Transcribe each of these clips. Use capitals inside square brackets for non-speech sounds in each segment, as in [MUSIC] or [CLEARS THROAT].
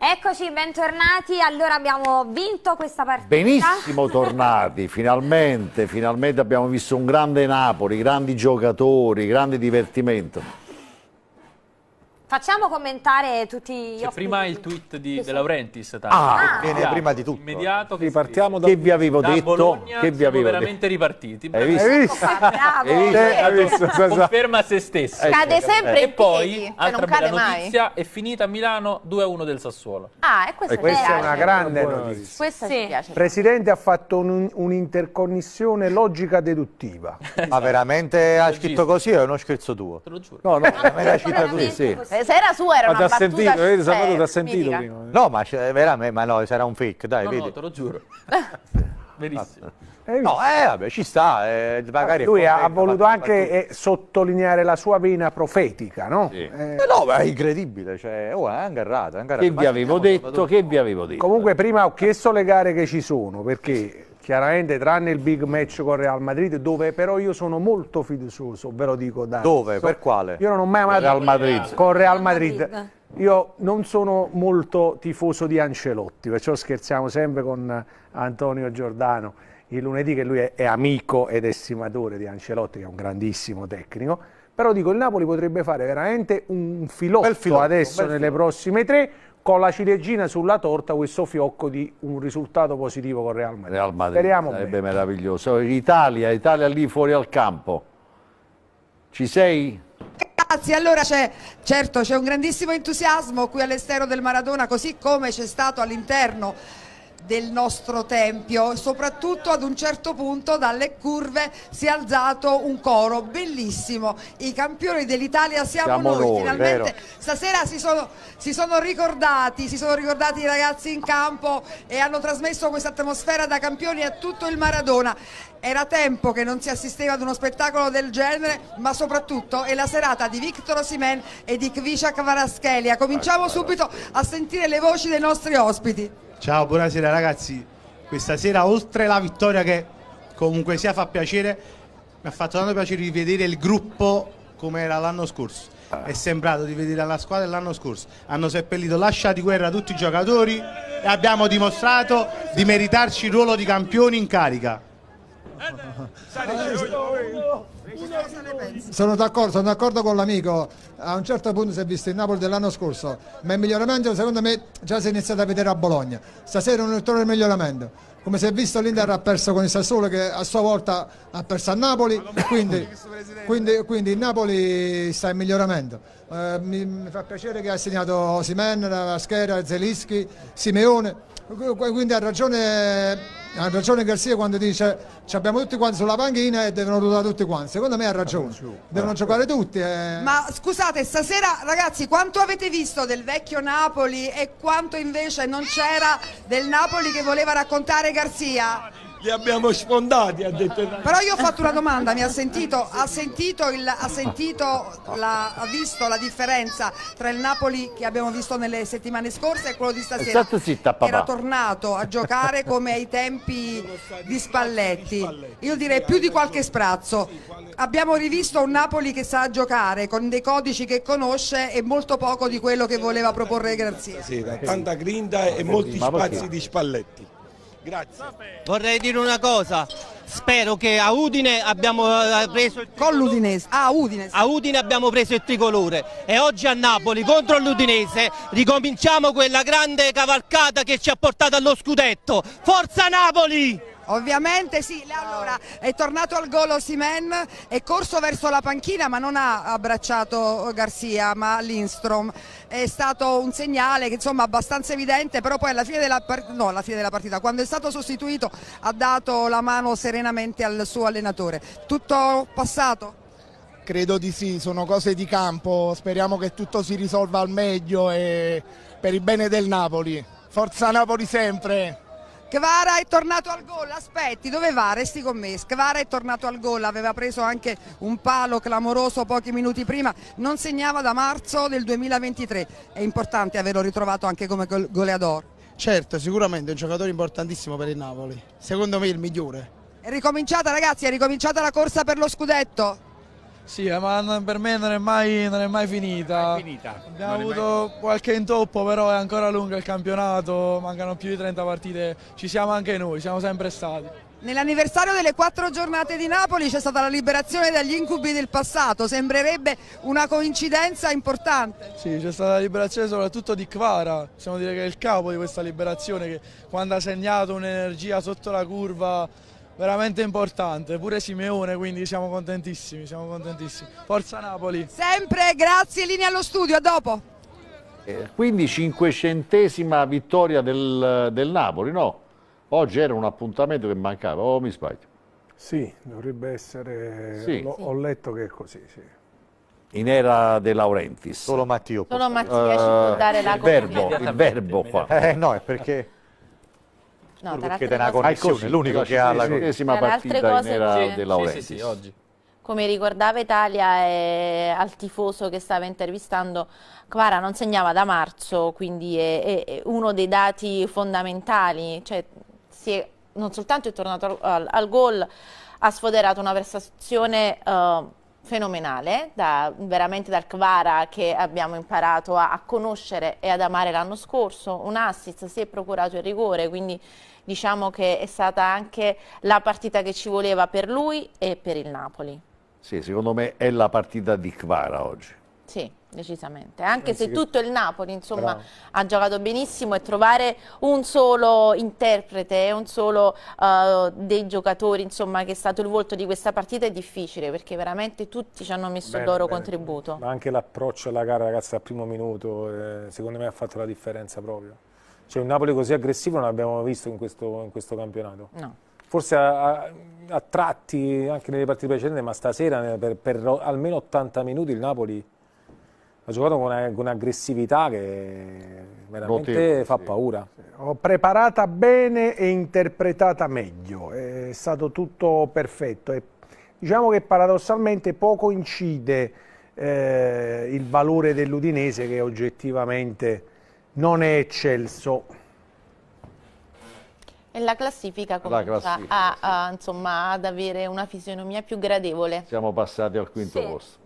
Eccoci, bentornati. Allora abbiamo vinto questa partita. Benissimo [LAUGHS] tornati, finalmente, finalmente abbiamo visto un grande Napoli, grandi giocatori, grande divertimento. Facciamo commentare tutti gli ospiti. prima il tweet di De Laurentiis. Tanto. Ah, bene, ah, prima di tutto. Immediato che Ripartiamo da, che vi avevo da detto. Bologna che vi avevo veramente detto. ripartiti. Hai visto? Hai visto? [LAUGHS] Hai visto? Hai visto? Conferma se stessa. Cade sempre E poi, piedi, cioè, altra bella notizia, mai. è finita a Milano 2-1 del Sassuolo. Ah, e questa, e questa è una grande una notizia. Questa sì. ci piace. Il Presidente ha fatto un'interconnessione un logica deduttiva. Ma veramente ha scritto così o è uno scherzo tuo? Te lo giuro. No, no, veramente ha scritto così, sì se, se era sua era ma una battuta sentito, vedi, Sabato ti ha sentito prima. Eh. No, ma era ma no, sarà un fake, dai, no, vedi. No, te lo giuro. [LAUGHS] Verissimo. Eh, no, eh, vabbè, ci sta. Eh, lui ha, voluto ma, anche ma eh, sottolineare la sua vena profetica, no? Sì. Eh, no, ma è incredibile, cioè, oh, è angarrato, è Che vi avevo detto, che vi avevo detto. Comunque prima ho chiesto le gare che ci sono, perché chiaramente tranne il big match con Real Madrid dove però io sono molto fiducioso ve lo dico da dove so, per quale io non ho mai amato Real Madrid con Real Madrid, Io non sono molto tifoso di Ancelotti, perciò scherziamo sempre con Antonio Giordano il lunedì che lui è, è amico ed estimatore di Ancelotti, che è un grandissimo tecnico, però dico il Napoli potrebbe fare veramente un filotto, filotto adesso nelle filotto. prossime tre con la ciliegina sulla torta questo fiocco di un risultato positivo con Real Madrid. Real Madrid Speriamo sarebbe bene. meraviglioso. Italia, Italia lì fuori al campo. Ci sei? Grazie, allora c'è, certo c'è un grandissimo entusiasmo qui all'esterno del Maradona così come c'è stato all'interno del nostro tempio soprattutto ad un certo punto dalle curve si è alzato un coro bellissimo, i campioni dell'Italia siamo, siamo, noi, noi finalmente vero. stasera si sono, si sono ricordati, si sono ricordati i ragazzi in campo e hanno trasmesso questa atmosfera da campioni a tutto il Maradona era tempo che non si assisteva ad uno spettacolo del genere, ma soprattutto è la serata di Victor Osimen e di Kvishak Kvaraskelia Cominciamo subito a sentire le voci dei nostri ospiti. Ciao, buonasera ragazzi. Questa sera oltre alla vittoria che comunque sia fa piacere, mi ha fatto tanto piacere rivedere il gruppo come era l'anno scorso. È sembrato di vedere la squadra l'anno scorso. Hanno seppellito l'ascia di guerra tutti i giocatori e abbiamo dimostrato di meritarci il ruolo di campioni in carica. Sono d'accordo, sono d'accordo con l'amico. A un certo punto si è visto il Napoli dell'anno scorso, ma il miglioramento secondo me già si è iniziato a vedere a Bologna. Stasera non è un il miglioramento. Come si è visto l'Inter ha perso con il Sassuolo che a sua volta ha perso a Napoli, quindi, quindi, quindi il Napoli sta in miglioramento. Eh, mi, mi, fa piacere che ha segnato Simen, Vaschera, Zelischi, Simeone, quindi ha ragione ha ragione Garzia quando dice ci abbiamo tutti quanti sulla panchina e devono ruotare tutti quanti secondo me ha ragione devono ecco. giocare tutti e... Eh. ma scusate stasera ragazzi quanto avete visto del vecchio Napoli e quanto invece non c'era del Napoli che voleva raccontare Garzia li abbiamo sfondati, ha detto. Però io ho fatto una domanda, mi ha sentito, ha sentito, il, ha, sentito la, ha visto la differenza tra il Napoli che abbiamo visto nelle settimane scorse e quello di stasera. Zitta, esatto, Era tornato a giocare come ai tempi di Spalletti. Io direi più di qualche sprazzo. Abbiamo rivisto un Napoli che sa giocare con dei codici che conosce e molto poco di quello che voleva proporre Garzia. Tanta grinda e molti spazi di Spalletti. Grazie. Vorrei dire una cosa, spero che a Udine abbiamo eh, preso il con l'Udinese. Ah, Udine. A Udine abbiamo preso il tricolore e oggi a Napoli contro l'Udinese ricominciamo quella grande cavalcata che ci ha portato allo scudetto. Forza Napoli! Ovviamente sì, allora è tornato al gol Osimen, è corso verso la panchina ma non ha abbracciato Garzia ma Lindstrom, è stato un segnale che insomma abbastanza evidente però poi alla fine, della, no, alla fine della, partita quando è stato sostituito ha dato la mano serenamente al suo allenatore. Tutto passato? Credo di sì, sono cose di campo, speriamo che tutto si risolva al meglio e per il bene del Napoli. Forza Napoli sempre! Kvara è tornato al gol, aspetti, dove va? Resti con me. Kvara è tornato al gol, aveva preso anche un palo clamoroso pochi minuti prima, non segnava da marzo del 2023. È importante averlo ritrovato anche come goleador. Certo, sicuramente è un giocatore importantissimo per il Napoli. Secondo me il migliore. È ricominciata ragazzi, è ricominciata la corsa per lo scudetto. Sì, eh, ma per me non è mai, non è mai finita. È finita. Abbiamo non avuto mai... qualche intoppo, però è ancora lungo il campionato, mancano più di 30 partite. Ci siamo anche noi, siamo sempre stati. Nell'anniversario delle quattro giornate di Napoli c'è stata la liberazione dagli incubi del passato, sembrerebbe una coincidenza importante. Sì, c'è stata la liberazione soprattutto di Kvara, possiamo dire che è il capo di questa liberazione che quando ha segnato un'energia sotto la curva veramente importante, pure Simeone, quindi siamo contentissimi, siamo contentissimi. Forza Napoli! Sempre, grazie, linea allo studio, a dopo! Eh, quindi cinquecentesima vittoria del, del Napoli, no? Oggi era un appuntamento che mancava, o oh, mi sbaglio? Sì, dovrebbe essere, sì. Ho, ho letto che è così, sì in era De Laurentiis. Solo Mattio. Solo Mattia uh, eh, ci può dare la il verbo, il verbo qua. Eh no, è perché No, Pur perché c'è una connessione, l'unico che ha la quindicesima partita cose, in era sì, De Sì, sì, oggi come ricordava Italia eh, al tifoso che stava intervistando, Quara non segnava da marzo, quindi è, è uno dei dati fondamentali, cioè, è, non soltanto è tornato al, al gol, ha sfoderato una prestazione eh, fenomenale, da, veramente dal Quara che abbiamo imparato a, a conoscere e ad amare l'anno scorso, un assist, si è procurato il rigore, quindi diciamo che è stata anche la partita che ci voleva per lui e per il Napoli. Sì, secondo me è la partita di Kvara oggi. Sì, decisamente. Anche Anzi se che... tutto il Napoli insomma, ha giocato benissimo e trovare un solo interprete, un solo uh, dei giocatori insomma, che è stato il volto di questa partita è difficile perché veramente tutti ci hanno messo bene, il loro bene. contributo. Ma anche l'approccio alla gara ragazzi al primo minuto eh, secondo me ha fatto la differenza proprio. Cioè il Napoli così aggressivo non l'abbiamo visto in questo, in questo, campionato. No. Forse a, a, a, tratti anche nelle partite precedenti, ma stasera eh, per, per almeno 80 minuti il Napoli ha giocato con un'aggressività eh, che veramente Notevole, fa sì. paura. Ho preparata bene e interpretata meglio, è stato tutto perfetto. E diciamo che paradossalmente poco incide eh, il valore dell'Udinese che oggettivamente non è eccelso. E la classifica comincia la classifica, a, sì. a, insomma, ad avere una fisionomia più gradevole. Siamo passati al quinto sì. posto.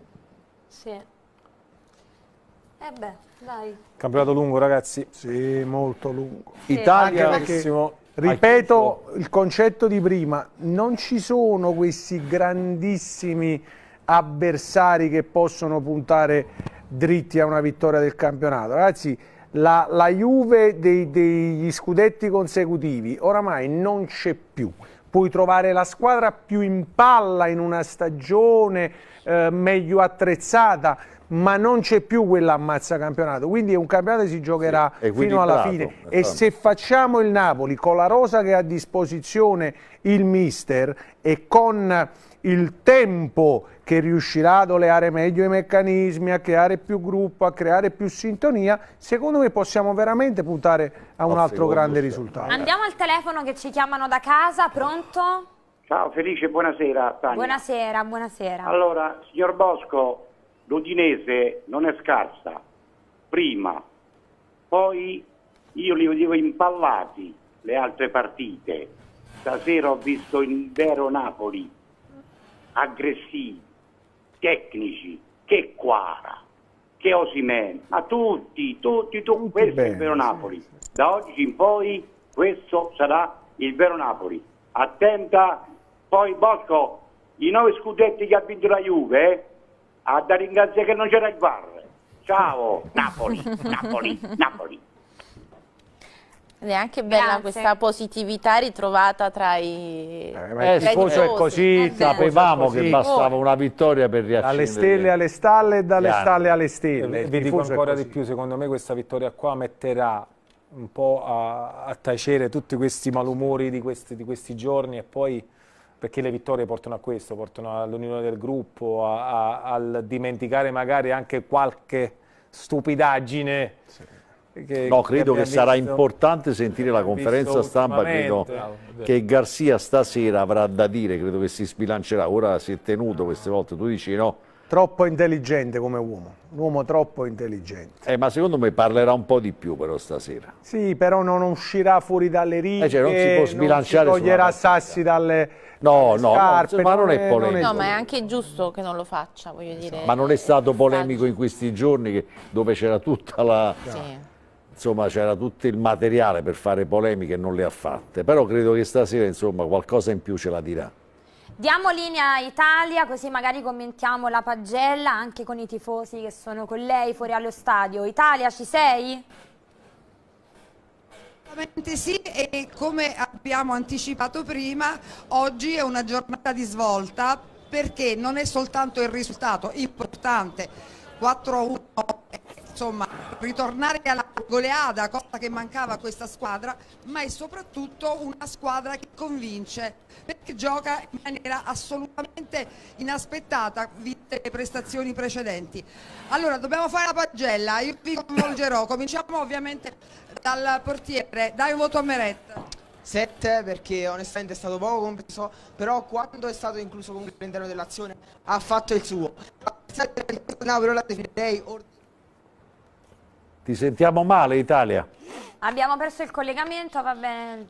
Sì. Eh dai. Campionato lungo, ragazzi. Sì, molto lungo. Sì, Italia, perché, ripeto il concetto di prima, non ci sono questi grandissimi avversari che possono puntare dritti a una vittoria del campionato. Ragazzi, la, la Juve dei, degli scudetti consecutivi oramai non c'è più. Puoi trovare la squadra più in palla in una stagione eh, meglio attrezzata, ma non c'è più quella ammazza campionato. Quindi è un campionato che si giocherà sì, fino alla fine. Esatto. E se facciamo il Napoli con la rosa che ha a disposizione il mister e con il tempo che riuscirà ad oleare meglio i meccanismi, a creare più gruppo, a creare più sintonia, secondo me possiamo veramente puntare a un altro grande risultato. Andiamo al telefono che ci chiamano da casa, pronto? Ciao Felice, buonasera. Tania. Buonasera, buonasera. Allora, signor Bosco, l'Udinese non è scarsa, prima, poi io li vedevo impallati le altre partite, stasera ho visto il vero Napoli aggressivi, tecnici, che Quara, che Osimè, ma tutti, tutti, tutti, tutti questo bene, è il vero Napoli. Da oggi in poi questo sarà il vero Napoli. Attenta, poi Bosco, i nuovi scudetti che ha vinto la Juve, eh, ha da ringraziare che non c'era il VAR. Ciao, [LAUGHS] Napoli, Napoli, Napoli. Neanche bella Grazie. questa positività ritrovata tra i... Eh, eh sfocio è così, sapevamo che bastava una vittoria per riaccendere. Dalle stelle alle stalle e dalle Piano. stalle alle stelle. E, eh, vi dico ancora di più, secondo me questa vittoria qua metterà un po' a, a tacere tutti questi malumori di questi, di questi giorni e poi perché le vittorie portano a questo, portano all'unione del gruppo, a, a, al dimenticare magari anche qualche stupidaggine sì. Che, no, credo che, che sarà visto, importante sentire la conferenza stampa, credo che Garzia stasera avrà da dire, credo che si sbilancerà, ora si è tenuto queste volte, tu dici no? Troppo intelligente come uomo, un uomo troppo intelligente. Eh, ma secondo me parlerà un po' di più però stasera. Sì, però non uscirà fuori dalle righe, eh, cioè, non si può sbilanciare non si toglierà sassi dalle, no, no, scarpe, ma non, non è polemico. No, ma è anche giusto che non lo faccia, voglio dire. Ma non è stato polemico in questi giorni che, dove c'era tutta la... Sì insomma c'era tutto il materiale per fare polemiche e non le ha fatte, però credo che stasera insomma qualcosa in più ce la dirà. Diamo linea a Italia, così magari commentiamo la pagella anche con i tifosi che sono con lei fuori allo stadio. Italia, ci sei? Assolutamente sì e come abbiamo anticipato prima, oggi è una giornata di svolta perché non è soltanto il risultato importante 4-1 insomma ritornare alla goleada, cosa che mancava a questa squadra, ma è soprattutto una squadra che convince perché gioca in maniera assolutamente inaspettata viste le prestazioni precedenti. Allora dobbiamo fare la pagella, io vi coinvolgerò, cominciamo ovviamente dal portiere, dai un voto a Meret. 7 perché onestamente è stato poco compreso, però quando è stato incluso comunque all'interno dell'azione ha fatto il suo. La Napoli la definirei ordinaria ti sentiamo male, Italia. Abbiamo perso il collegamento, va bene.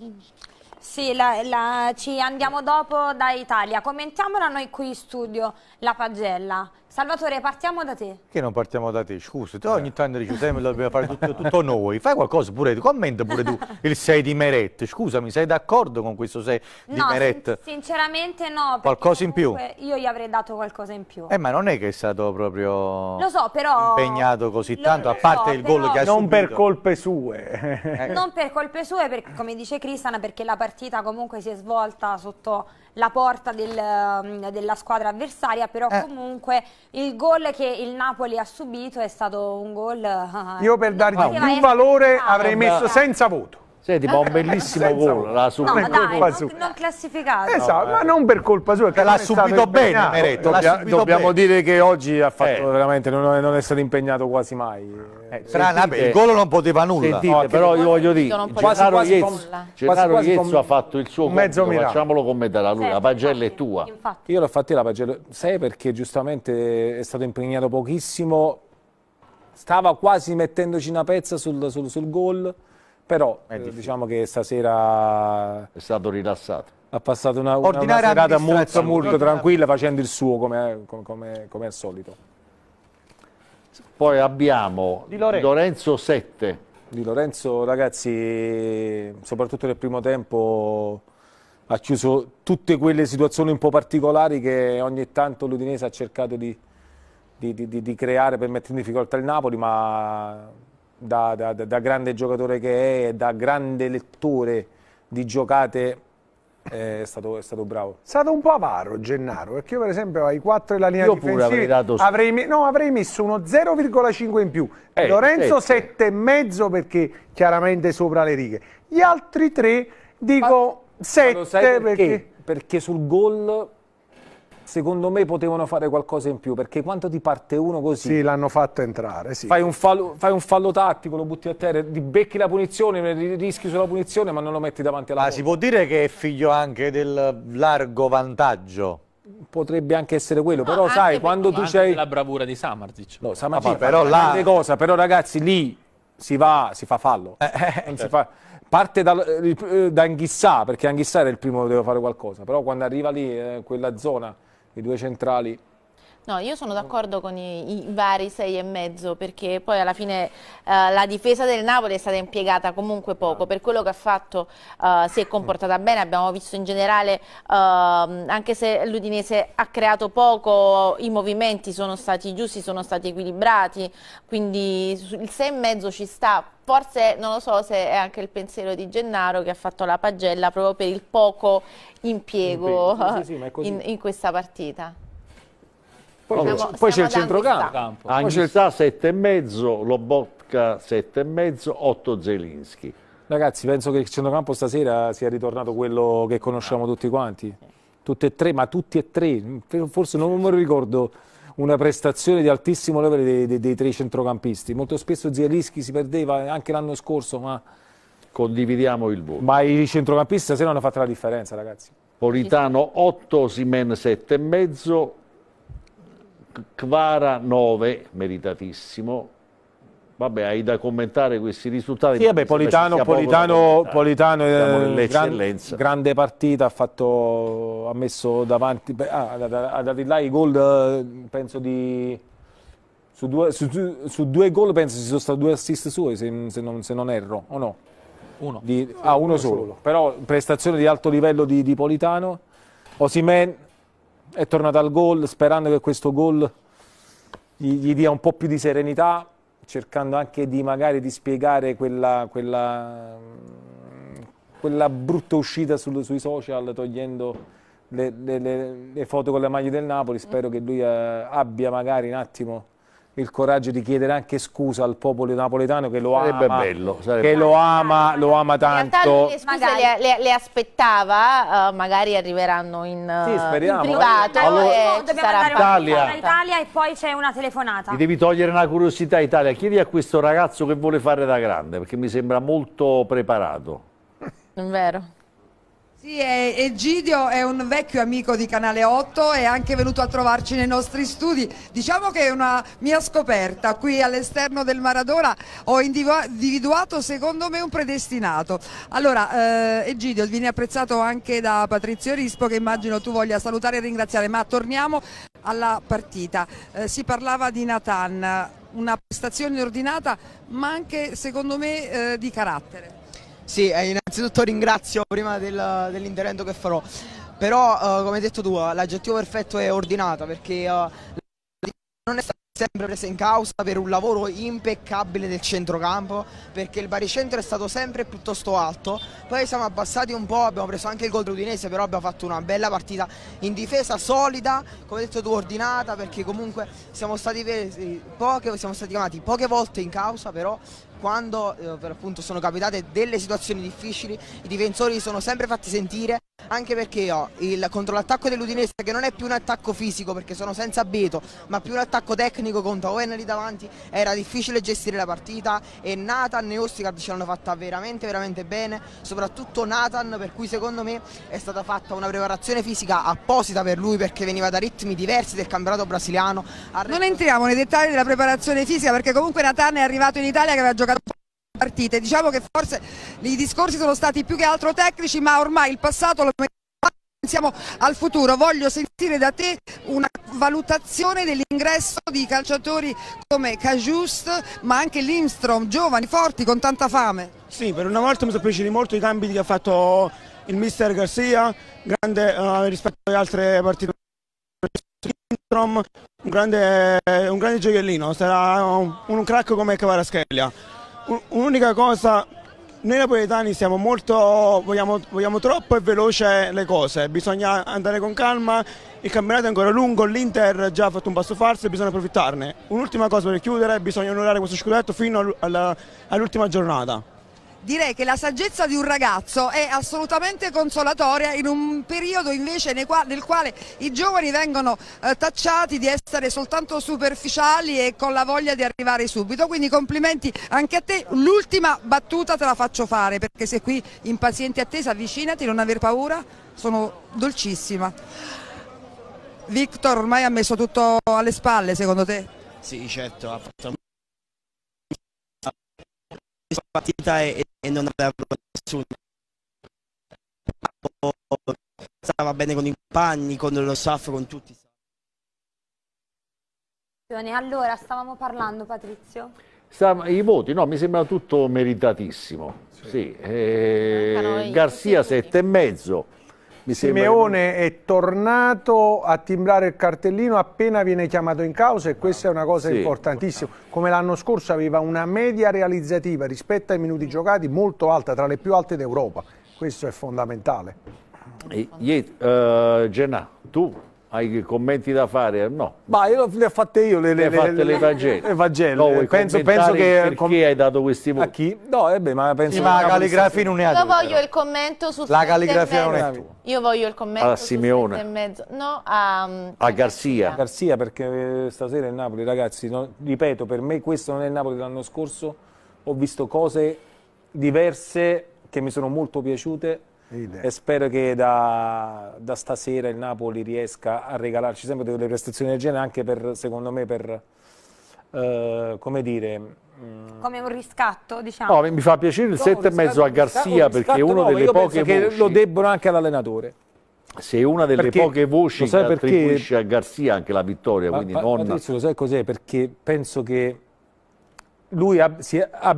Sì, la, la, ci andiamo dopo da Italia. Commentiamola noi qui in studio, la pagella. Salvatore, partiamo da te. Che non partiamo da te, scusa, tu eh. ogni tanto dici, te dobbiamo fare tutto, tutto, noi, fai qualcosa pure tu, commenta pure tu [LAUGHS] il 6 di Meret, scusami, sei d'accordo con questo 6 di no, Meret? No, sin sinceramente no. Qualcosa in più? Io gli avrei dato qualcosa in più. Eh, ma non è che è stato proprio lo so, però, impegnato così tanto, a parte so, il gol che ha non subito. Non per colpe sue. non per colpe sue, perché, come dice Cristana, perché la partita comunque si è svolta sotto la porta del, um, della squadra avversaria, però eh. comunque il gol che il Napoli ha subito è stato un gol... [LAUGHS] Io per dargli più valore avrei messo ah. senza voto. Senti, ma un ah, bellissimo Senza... gol la no, per dai, colpa non, sua. non classificato. Esatto, no, eh. ma eh. non per colpa sua. Te l'ha subito bene, Meretto. Dobbia, subito dobbiamo bene. dire che oggi ha fatto eh. veramente, non, non, è stato impegnato quasi mai. Eh, sentite, vabbè, il gol non poteva nulla. Sentite, no, però io voglio dire, Gennaro Iezzo ha fatto il suo mezzo compito, facciamolo commentare a lui, la pagella è tua. Io l'ho fatta la pagella, sai perché giustamente è stato impegnato pochissimo, stava quasi mettendoci una pezza sul, sul, sul gol però eh, diciamo che stasera è stato rilassato ha passato una, una, serata molto, molto tranquilla facendo il suo come, come, come al solito poi abbiamo Di Lorenzo, Lorenzo 7 Di Lorenzo ragazzi soprattutto nel primo tempo ha chiuso tutte quelle situazioni un po' particolari che ogni tanto l'Udinese ha cercato di, di, di, di creare per mettere in difficoltà il Napoli ma da, da, da, grande giocatore che è e da grande lettore di giocate eh, è, stato, è stato, bravo. È stato un po' avaro Gennaro, perché io per esempio ai 4 della linea io difensiva avrei, dato... avrei, no, avrei messo uno 0,5 in più. Eh, eh Lorenzo 7,5 perché chiaramente sopra le righe. Gli altri 3 dico 7 perché? perché? Perché sul gol secondo me potevano fare qualcosa in più, perché quando ti parte uno così... Sì, l'hanno fatto entrare, sì. Fai un, fallo, fai un fallo tattico, lo butti a terra, ti becchi la punizione, rischi sulla punizione, ma non lo metti davanti alla Ma porta. si può dire che è figlio anche del largo vantaggio? potrebbe anche essere quello, no, però sai quando tu c'hai la bravura di Samarzic. No, Samarzic Vabbè, però la cosa, però ragazzi lì si va, si fa fallo. Eh, eh, eh si certo. fa... Parte da, eh, da Anghissà, perché Anghissà era il primo che doveva fare qualcosa, però quando arriva lì eh, quella zona i due centrali No, io sono d'accordo con i, i vari mezzo perché poi alla fine eh, la difesa del Napoli è stata impiegata comunque poco, esatto. per quello che ha fatto eh, si è comportata bene, abbiamo visto in generale eh, anche se l'Udinese ha creato poco, i movimenti sono stati giusti, sono stati equilibrati, quindi il sei e mezzo ci sta, forse non lo so se è anche il pensiero di Gennaro che ha fatto la pagella proprio per il poco impiego, impiego. Sì, sì, [LAUGHS] in, in questa partita. Siamo, poi c'è il centrocampo. Anguissà 7,5, Lobotka 7,5, 8 Zelinski. Ragazzi, penso che il centrocampo stasera sia ritornato quello che conosciamo tutti quanti. Tutti e tre, ma tutti e tre. Forse non me lo ricordo una prestazione di altissimo livello dei, dei, dei tre centrocampisti. Molto spesso Zielinski si perdeva anche l'anno scorso, ma... Condividiamo il voto. Ma i centrocampisti stasera hanno fatto la differenza, ragazzi. Politano 8, Simen 7,5, Kvara 9, meritatissimo. Vabbè, hai da commentare questi risultati. Sì, vabbè, Politano, Politano, Politano eh, gran, grande partita, ha, fatto, ha messo davanti, ah, ha dato là i gol, eh, penso di... Su due, su, su due gol penso ci sono stati due assist suoi, se, se, non, se non erro, o no? Uno. Di, ah, uno, uno solo. solo. Però prestazione di alto livello di, di Politano. Osimen è tornato al gol sperando che questo gol gli, gli, dia un po' più di serenità, cercando anche di magari di spiegare quella, quella, quella brutta uscita sul, sui social, togliendo le, le, le, foto con le maglie del Napoli. Spero che lui eh, abbia magari un attimo il coraggio di chiedere anche scusa al popolo napoletano che lo sarebbe ama, bello, che bello. Lo, ah, ama, lo ama, tanto. In realtà le, le, le aspettava, uh, magari arriveranno in, sì, eh, speriamo. in privato. Allora, no, dobbiamo sarà Italia. In Italia e poi c'è una telefonata. Ti devi togliere una curiosità Italia, chiedi a questo ragazzo che vuole fare da grande, perché mi sembra molto preparato. È vero. Sì, Egidio è un vecchio amico di Canale 8, è anche venuto a trovarci nei nostri studi. Diciamo che è una mia scoperta, qui all'esterno del Maradona ho individuato secondo me un predestinato. Allora, eh, Egidio, vieni apprezzato anche da Patrizio Rispo che immagino tu voglia salutare e ringraziare, ma torniamo alla partita. Eh, si parlava di Natan, una prestazione ordinata ma anche secondo me eh, di carattere. Sì, eh, innanzitutto ringrazio prima del, dell'intervento che farò, però uh, come hai detto tu, eh, l'aggettivo perfetto è ordinata perché uh, non è stata sempre presa in causa per un lavoro impeccabile del centrocampo perché il baricentro è stato sempre piuttosto alto poi siamo abbassati un po' abbiamo preso anche il gol udinese però abbiamo fatto una bella partita in difesa solida come detto tu ordinata perché comunque siamo stati, poche, siamo stati chiamati poche volte in causa però quando eh, sono capitate delle situazioni difficili i difensori sono sempre fatti sentire anche perché ho il controll'attacco dell'Udinese che non è più un attacco fisico perché sono senza Beto ma più un attacco tecnico contro Tauen lì davanti era difficile gestire la partita e Nathan e Ostigard ce l'hanno fatta veramente veramente bene soprattutto Nathan per cui secondo me è stata fatta una preparazione fisica apposita per lui perché veniva da ritmi diversi del campionato brasiliano non entriamo nei dettagli della preparazione fisica perché comunque Nathan è arrivato in Italia che aveva giocato partite. Diciamo che forse i discorsi sono stati più che altro tecnici, ma ormai il passato lo pensiamo al futuro. Voglio sentire da te una valutazione dell'ingresso di calciatori come Cajust, ma anche Lindstrom, giovani, forti, con tanta fame. Sì, per una volta mi sono piaciuti molto i cambi che ha fatto il mister Garcia, grande uh, rispetto alle altre partite. Lindstrom, un grande, eh, un grande gioiellino, sarà un, un crack come Cavaraschelia un'unica cosa, noi napoletani siamo molto, vogliamo, vogliamo troppo e veloce le cose, bisogna andare con calma, il campionato è ancora lungo, l'Inter ha già fatto un passo falso e bisogna approfittarne. Un'ultima cosa per chiudere, bisogna onorare questo scudetto fino all'ultima giornata direi che la saggezza di un ragazzo è assolutamente consolatoria in un periodo invece nel quale i giovani vengono eh, tacciati di essere soltanto superficiali e con la voglia di arrivare subito, quindi complimenti anche a te, l'ultima battuta te la faccio fare perché sei qui in paziente attesa, avvicinati, non aver paura, sono dolcissima. Victor ormai ha messo tutto alle spalle secondo te? Sì certo, ha fatto questa partita e, e non avrebbero nessuno. Stava bene con i panni, con lo staff, con tutti. Allora, stavamo parlando Patrizio? Stava, I voti, no, mi sembra tutto meritatissimo. Sì. Sì. Eh, Garzia 7,5 Simeone che... è tornato a timbrare il cartellino appena viene chiamato in causa e questa è una cosa sì, importantissima. Come l'anno scorso aveva una media realizzativa rispetto ai minuti giocati molto alta, tra le più alte d'Europa. Questo è fondamentale. Ieri, uh, eh, Genà, tu hai commenti da fare? No. Ma io le ho fatte io le, le, le, fatte le, le, le Vangeli. No, eh, penso, penso che perché chi hai dato questi voti? A chi? No, eh beh, ma penso sì, ma la calligrafia non è Io voglio il commento su La calligrafia non è tua. Io voglio il commento su Simeone. e mezzo. No, a, mm, a Garzia. A Garzia perché eh, stasera è Napoli, ragazzi, no, ripeto, per me questo non è il Napoli dell'anno scorso. Ho visto cose diverse che mi sono molto piaciute e spero che da, da, stasera il Napoli riesca a regalarci sempre delle prestazioni del genere anche per, secondo me per eh, come dire mm, come un riscatto diciamo no, mi fa piacere il e mezzo a Garzia perché è una delle poche voci che lo debbono anche all'allenatore se è una delle poche voci che attribuisce a Garzia anche la vittoria ma, quindi ma, non... Patrizio, lo sai cos'è? perché penso che lui ha, si, ha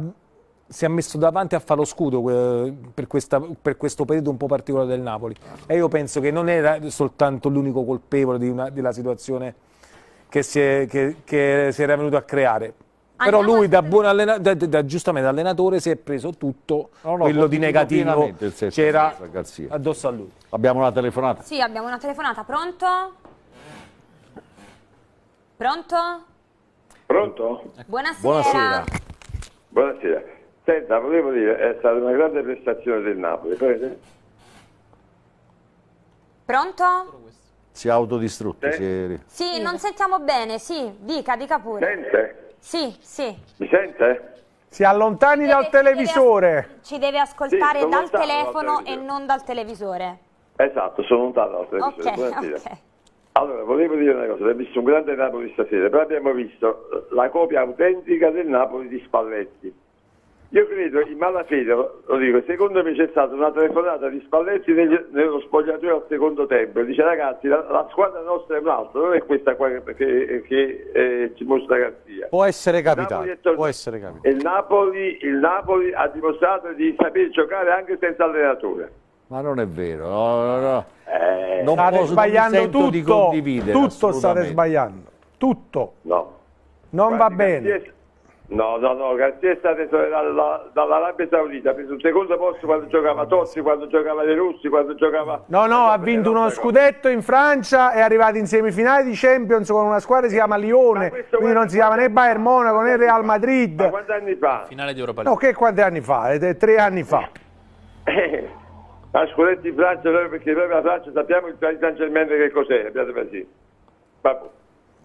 si è messo davanti a fare lo scudo eh, per, questa, per, questo periodo un po' particolare del Napoli e io penso che non era soltanto l'unico colpevole di una, della situazione che si, è, che, che si, era venuto a creare Andiamo lui da, buon allena- da, da, da, giustamente allenatore si è preso tutto no, no, quello di negativo c'era addosso a lui abbiamo una telefonata sì abbiamo una telefonata pronto? pronto? pronto? buonasera, buonasera. buonasera. Senta, volevo dire, è stata una grande prestazione del Napoli. Pronto? Si è autodistrutto sì. ieri. Sì, non sentiamo bene, sì, dica, dica pure. Sente? Sì, sì. Mi sente? Si allontani deve, dal televisore. ci deve ascoltare sì, dal telefono dal e non dal televisore. Esatto, sono lontano dal televisore. Okay, okay. Allora, volevo dire una cosa, abbiamo visto un grande Napoli stasera, però abbiamo visto la copia autentica del Napoli di Spalletti io credo in malafede, lo dico, secondo me c'è stata una telefonata di Spalletti nello spogliatoio al secondo tempo. Dice ragazzi, la, la squadra nostra è un'altra, non è questa qua che, che eh, ci mostra Garzia. Può essere capitato. Può essere capitato. Il, Napoli, il Napoli ha dimostrato di saper giocare anche senza allenatore. Ma non è vero, no, no, no. Eh, non state posso, sbagliando non tutto, di Tutto state sbagliando, tutto. No. Non Guardi, va bene. Garzia, No, no, no, Garcia è stato dall'Arabia Saudita, ha preso un secondo posto quando giocava Tossi, quando giocava De Rossi, quando giocava... No, no, ha vinto uno scudetto in Francia, è arrivato in semifinale di Champions con una squadra che si chiama Lione, quindi non si chiama né Bayern Monaco né Real Madrid. Ma quanti anni fa? Finale di Europa League. No, che quanti anni fa? Tre anni fa. Eh, [LAUGHS] ha scudetto in Francia perché noi la Francia sappiamo il Paris Saint-Germain che cos'è, abbiate per sì. Vabbè.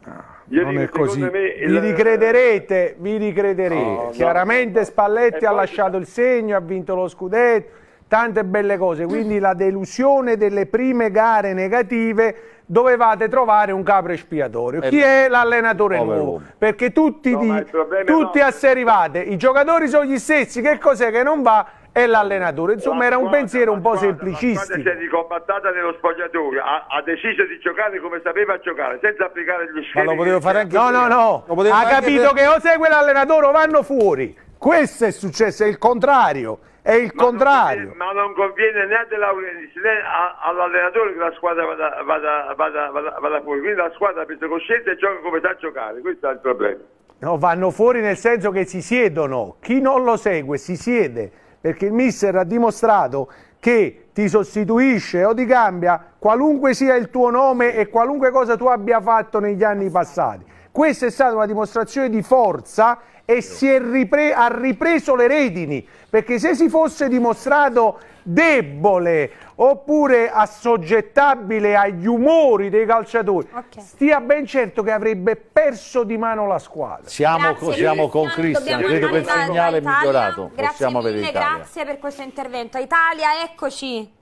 Ah, io non dico, è così. Vi il... ricrederete, vi ricrederete. No, Chiaramente no, Spalletti ha poi... lasciato il segno, ha vinto lo scudetto, tante belle cose. Quindi la delusione delle prime gare negative dovevate trovare un capo espiatorio. Eh Chi è l'allenatore oh, nuovo? Perché tutti, no, di, tutti no. asserivate, i giocatori sono gli stessi, che cos'è che non va? e l'allenatore. Insomma, la era squadra, un pensiero un po' squadra, semplicistico. La si è ricombattata nello spogliatoio, ha, ha, deciso di giocare come sapeva giocare, senza applicare gli schemi. Ma lo potevo fare anche No, no, no. Ha capito per... che o segue l'allenatore o vanno fuori. Questo è successo, è il contrario. È il ma contrario. Non conviene, ma non conviene né, né all'allenatore che la squadra vada, vada, vada, vada fuori. Quindi la squadra prende coscienza e gioca come sa giocare. Questo è il problema. No, vanno fuori nel senso che si siedono. Chi non lo segue si siede perché il mister ha dimostrato che ti sostituisce o ti cambia qualunque sia il tuo nome e qualunque cosa tu abbia fatto negli anni esatto. passati. Questa è stata una dimostrazione di forza e ripre ha ripreso le redini, perché se si fosse dimostrato debole oppure assoggettabile agli umori dei calciatori, okay. stia ben certo che avrebbe perso di mano la squadra. Siamo, con, siamo con Cristian, credo che il segnale è migliorato. Grazie Possiamo mille, grazie per questo intervento. Italia, eccoci.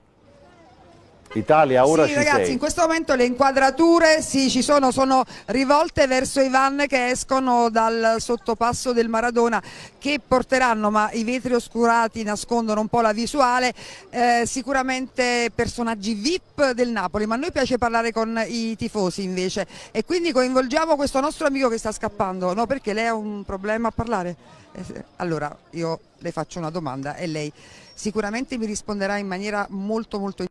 Italia, ora sì, ci ragazzi, sei. in questo momento le inquadrature sì, ci sono, sono rivolte verso i van che escono dal sottopasso del Maradona che porteranno, ma i vetri oscurati nascondono un po' la visuale, eh, sicuramente personaggi VIP del Napoli, ma a noi piace parlare con i tifosi invece e quindi coinvolgiamo questo nostro amico che sta scappando, no? Perché lei ha un problema a parlare? Eh, allora io le faccio una domanda e lei sicuramente mi risponderà in maniera molto molto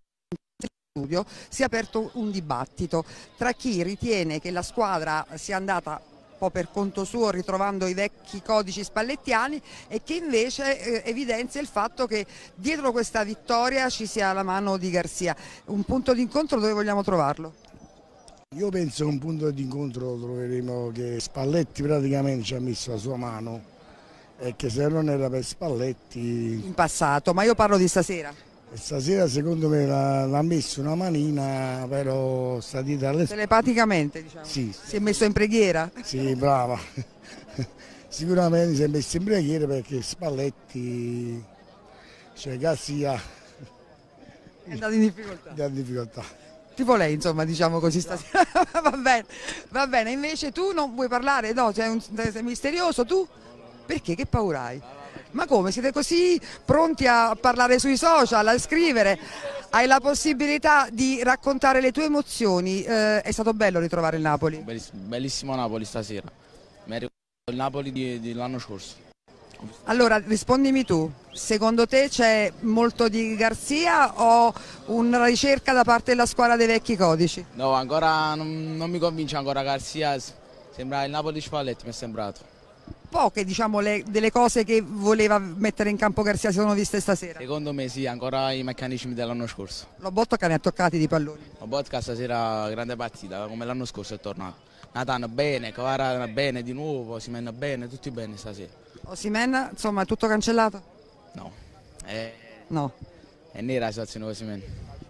studio si è aperto un dibattito tra chi ritiene che la squadra sia andata un po' per conto suo ritrovando i vecchi codici spallettiani e che invece eh, evidenzia il fatto che dietro questa vittoria ci sia la mano di Garzia. Un punto d'incontro dove vogliamo trovarlo? Io penso che un punto d'incontro troveremo che Spalletti praticamente ci ha messo la sua mano e che se non era per Spalletti... In passato, ma io parlo di stasera. Stasera secondo me l'ha messo una manina, però sta dietro alle Telepaticamente diciamo? Sì. Si è messo in preghiera? Sì, brava. [LAUGHS] Sicuramente si è messo in preghiera perché Spalletti, cioè Garzia... È andato in difficoltà. È andato in difficoltà. Tipo lei, insomma, diciamo così stasera. No. [LAUGHS] va bene, va bene. Invece tu non vuoi parlare, no, sei, un, sei misterioso, tu? Perché? Che paura hai? Ma come? Siete così pronti a parlare sui social, a scrivere? Hai la possibilità di raccontare le tue emozioni. Eh, è stato bello ritrovare il Napoli. Bellissimo, bellissimo Napoli stasera. Mi è ricordato il Napoli dell'anno scorso. Allora, rispondimi tu, secondo te c'è molto di Garzia o una ricerca da parte della squadra dei vecchi codici? No, ancora non, non mi convince ancora Garzia, sembra il Napoli Spalletti, mi è sembrato poche diciamo, le, delle cose che voleva mettere in campo Garzia si sono viste stasera? Secondo me sì, ancora i meccanismi dell'anno scorso. Lobotka ne ha toccati di palloni? Lobotka stasera grande partita, come l'anno scorso è tornato. Natano bene, Cavara bene di nuovo, Simen bene, tutti bene stasera. Osimen, insomma, è tutto cancellato? No. È... No. È nera la situazione Osimen.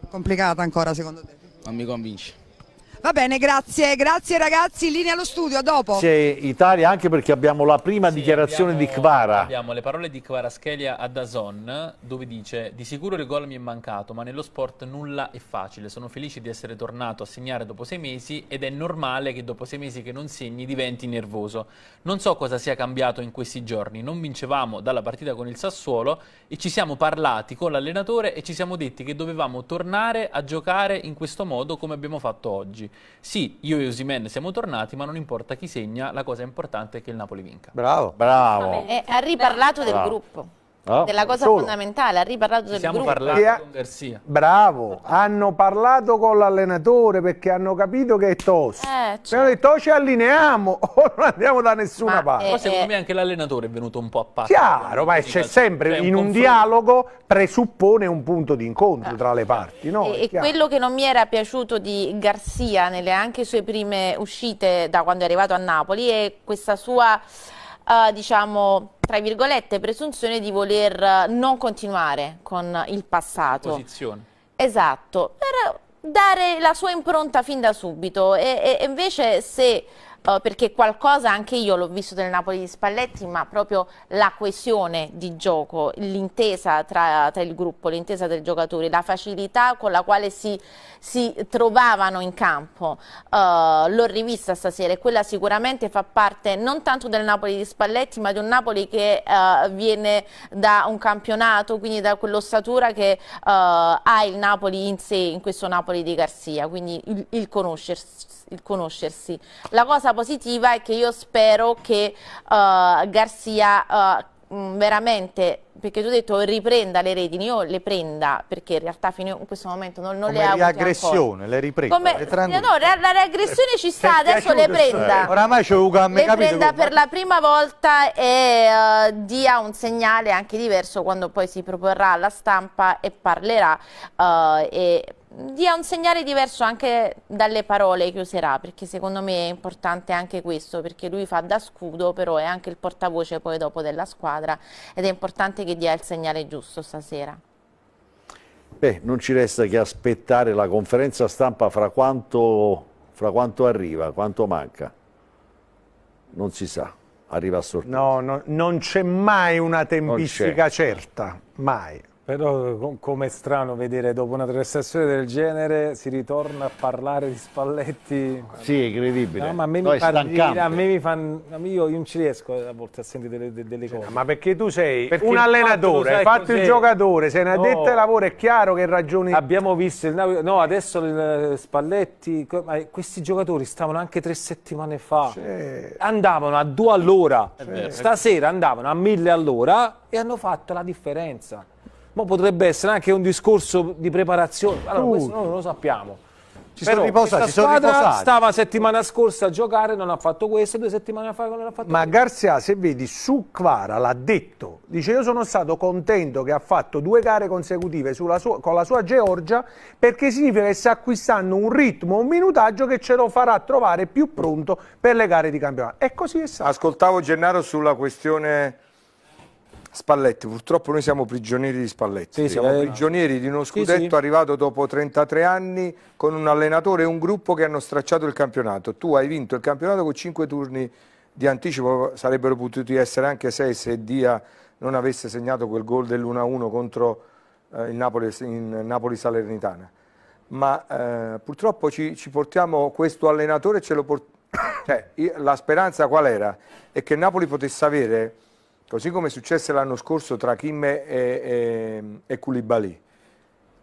Complicata ancora secondo te? Non mi convince. Va bene, grazie, grazie ragazzi, linea allo studio, a dopo. C'è Italia anche perché abbiamo la prima sì, dichiarazione abbiamo, di Kvara. Abbiamo le parole di Kvara Schelia a Dazon, dove dice «Di sicuro il gol mi è mancato, ma nello sport nulla è facile. Sono felice di essere tornato a segnare dopo sei mesi ed è normale che dopo sei mesi che non segni diventi nervoso. Non so cosa sia cambiato in questi giorni, non vincevamo dalla partita con il Sassuolo e ci siamo parlati con l'allenatore e ci siamo detti che dovevamo tornare a giocare in questo modo come abbiamo fatto oggi». Sì, io e Osimen siamo tornati, ma non importa chi segna, la cosa importante è che il Napoli vinca. Bravo. Bravo. Vabbè, eh, ha riparlato del gruppo. Ah, della cosa solo. fondamentale, ha riparlato del Siamo gruppo. parlati ha... con Garcia. Bravo, hanno parlato con l'allenatore perché hanno capito che è tosse. Eh, certo. Hanno detto oh, ci allineiamo [LAUGHS] o non andiamo da nessuna ma parte. È, eh, ma eh. secondo è... me anche l'allenatore è venuto un po' a parte. Chiaro, ma c'è sempre, cioè in un dialogo presuppone un punto di incontro ah, tra le parti. No? E, e quello che non mi era piaciuto di Garcia nelle anche sue prime uscite da quando è arrivato a Napoli è questa sua, uh, diciamo tra virgolette, presunzione di voler eh, non continuare con il passato. Posizione. Esatto, per dare la sua impronta fin da subito e, e invece se eh, perché qualcosa anche io l'ho visto del Napoli di Spalletti, ma proprio la coesione di gioco, l'intesa tra, tra, il gruppo, l'intesa dei giocatori, la facilità con la quale si, si trovavano in campo, eh, l'ho rivista stasera e quella sicuramente fa parte non tanto del Napoli di Spalletti, ma di un Napoli che eh, viene da un campionato, quindi da quell'ossatura che eh, ha il Napoli in sé, in questo Napoli di Garcia, quindi il, il, conoscersi, il conoscersi. La cosa cosa positiva è che io spero che uh, eh, Garzia uh, eh, veramente perché tu hai detto riprenda le redini, io le prenda perché in realtà fino in questo momento non, non le ha avute riaggressione, le riprenda Come, le no, la riaggressione ci eh, sta, adesso le prenda eh. oramai c'è Ugo, le capito, prenda come... per la prima volta e uh, dia un segnale anche diverso quando poi si proporrà alla stampa e parlerà uh, e dia un segnale diverso anche dalle parole che userà, perché secondo me è importante anche questo, perché lui fa da scudo, però è anche il portavoce poi dopo della squadra ed è importante che dia il segnale giusto stasera. Beh, non ci resta che aspettare la conferenza stampa fra quanto, fra quanto arriva, quanto manca. Non si sa, arriva a sorpresa. No, no, non c'è mai una tempistica certa, mai. Però com'è strano vedere dopo una trasmissione del genere si ritorna a parlare di Spalletti. Sì, è incredibile. No, ma a me no, mi, parli, a me mi fanno... io, io, non ci riesco a volte a sentire delle, delle cioè, cose. ma perché tu sei perché un allenatore, hai fatto il giocatore, sei un addetto no. ai lavori, è chiaro che ragioni... Abbiamo visto il no adesso il eh, Spalletti, questi giocatori stavano anche tre settimane fa, andavano a due all'ora, stasera andavano a mille all'ora e hanno fatto la differenza ma potrebbe essere anche un discorso di preparazione. Allora, questo noi non lo sappiamo. Ci Però sono riposati, ci sono riposati. stava settimana scorsa a giocare, non ha fatto questo, due settimane fa non ha fatto Ma questo. Garzia, se vedi, su Quara l'ha detto, dice io sono stato contento che ha fatto due gare consecutive sua, con la sua Georgia perché significa che sta acquistando un ritmo, un minutaggio che ce lo farà trovare più pronto per le gare di campionato. E così è stato. Ascoltavo Gennaro sulla questione Spalletti, purtroppo noi siamo prigionieri di Spalletti, sì, siamo sì, eh, prigionieri di uno scudetto sì, arrivato dopo 33 anni con un allenatore e un gruppo che hanno stracciato il campionato. Tu hai vinto il campionato con 5 turni di anticipo, sarebbero potuti essere anche 6 se Dia non avesse segnato quel gol dell'1-1 contro eh, il Napoli, Napoli-Salernitana. Ma eh, purtroppo ci, ci, portiamo questo allenatore, ce lo port- [COUGHS] cioè, la speranza qual era? È che Napoli potesse avere così come successe l'anno scorso tra Kim e, e, e Koulibaly,